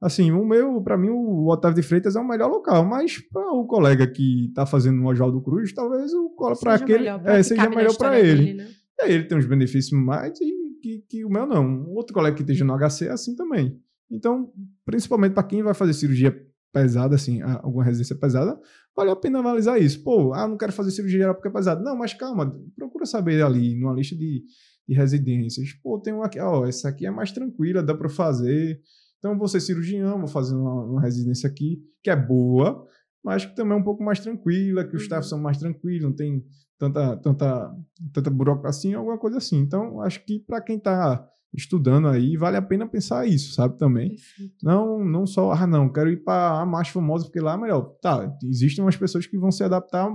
assim, o meu, para mim, o Otávio de Freitas é o melhor local, mas para o colega que está fazendo o Oswaldo Cruz, talvez o para aquele é, seja melhor para ele. Dele, né? E aí ele tem uns benefícios mais e, que, que o meu não. Outro colega que esteja no HC é assim também. Então, principalmente para quem vai fazer cirurgia pesada, assim, alguma residência pesada, vale a pena analisar isso. Pô, ah, não quero fazer cirurgia geral porque é pesado. Não, mas calma, procura saber ali, numa lista de, de residências. Pô, tem uma aqui, ó, essa aqui é mais tranquila, dá para fazer. Então, vou ser cirurgião, vou fazer uma, uma, residência aqui, que é boa, mas que também é um pouco mais tranquila, que os uhum. staff são mais tranquilos, não tem tanta, tanta, tanta burocracia, alguma coisa assim. Então, acho que para quem está estudando aí, vale a pena pensar isso, sabe, também. Não não só, ah, não, quero ir para a mais famosa porque lá é melhor. Tá, existem umas pessoas que vão se adaptar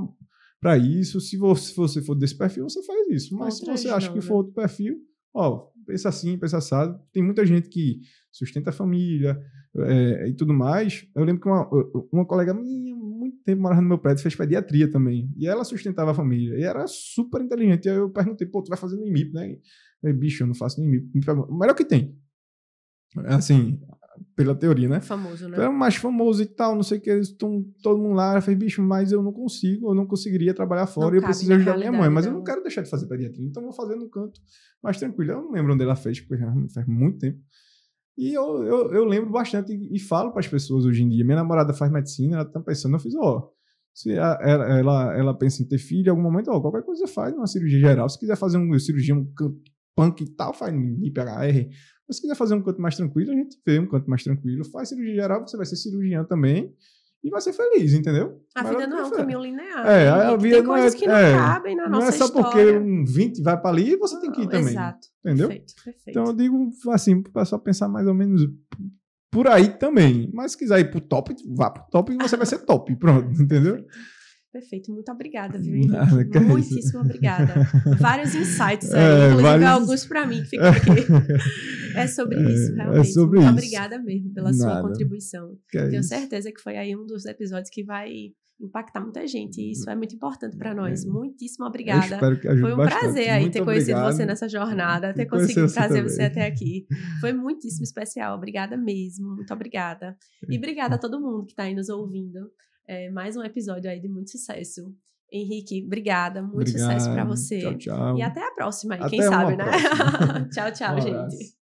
para isso, se você, se você, for desse perfil, você faz isso, mas se você acha não, que né? for outro perfil, ó, pensa assim, pensa assado. Tem muita gente que sustenta a família é, e tudo mais. Eu lembro que uma, uma colega minha, muito tempo morava no meu prédio, fez pediatria também. E ela sustentava a família. E era super inteligente. E aí eu perguntei, pô, tu vai fazer no IMIP, né? Falei, bicho, eu não faço nem O melhor que tem. É assim, pela teoria, né? Famoso, né? Então, é mais famoso e tal, não sei o que, eles estão todo mundo lá. Eu falei, bicho, mas eu não consigo, eu não conseguiria trabalhar fora, eu preciso ajudar minha mãe, mas não. eu não quero deixar de fazer pediatria, então vou fazer no canto mais tranquilo. Eu não lembro onde ela fez, porque faz muito tempo. E eu, eu, eu lembro bastante e, e falo para as pessoas hoje em dia. Minha namorada faz medicina, ela tá pensando, eu fiz, ó. Oh, se a, ela, ela, ela, pensa em ter filho em algum momento, ó, qualquer coisa faz, uma cirurgia geral. Se quiser fazer um cirurgião um punk e tal, faz IPHR. Mas se quiser fazer um canto mais tranquilo, a gente vê um canto mais tranquilo. Faz cirurgia geral, você vai ser cirurgiã também e vai ser feliz, entendeu? A vida não é um caminho linear. É, né? a vida tem não é coisas é, que não é, cabem na nossa história. Não é só história. porque um 20 vai para ali e você tem que ir também. Exato. Entendeu? Perfeito, perfeito. Então eu digo assim, para só pensar mais ou menos por aí também. Mas se quiser ir para o top, vá para o top e você vai ser top. Pronto, entendeu? Perfeito, muito obrigada, viu, Henrique? Nada, é Muitíssimo é obrigada. Vários insights aí, é, inclusive vários... alguns para mim que ficam aqui. É sobre é, isso, é realmente. É sobre muito isso. obrigada mesmo pela Nada. sua contribuição. Que é Tenho certeza que foi aí um dos episódios que vai impactar muita gente e isso é muito importante para nós. Muitíssimo obrigada. Foi um bastante. prazer aí muito ter conhecido você nessa jornada, ter conseguido trazer também. você até aqui. Foi muitíssimo especial. Obrigada mesmo, muito obrigada. E obrigada a todo mundo que está aí nos ouvindo. É, mais um episódio aí de muito sucesso. Henrique, obrigada. Muito Obrigado. sucesso para você. Tchau, tchau. E até a próxima, aí, até quem sabe, né? tchau, tchau, um gente.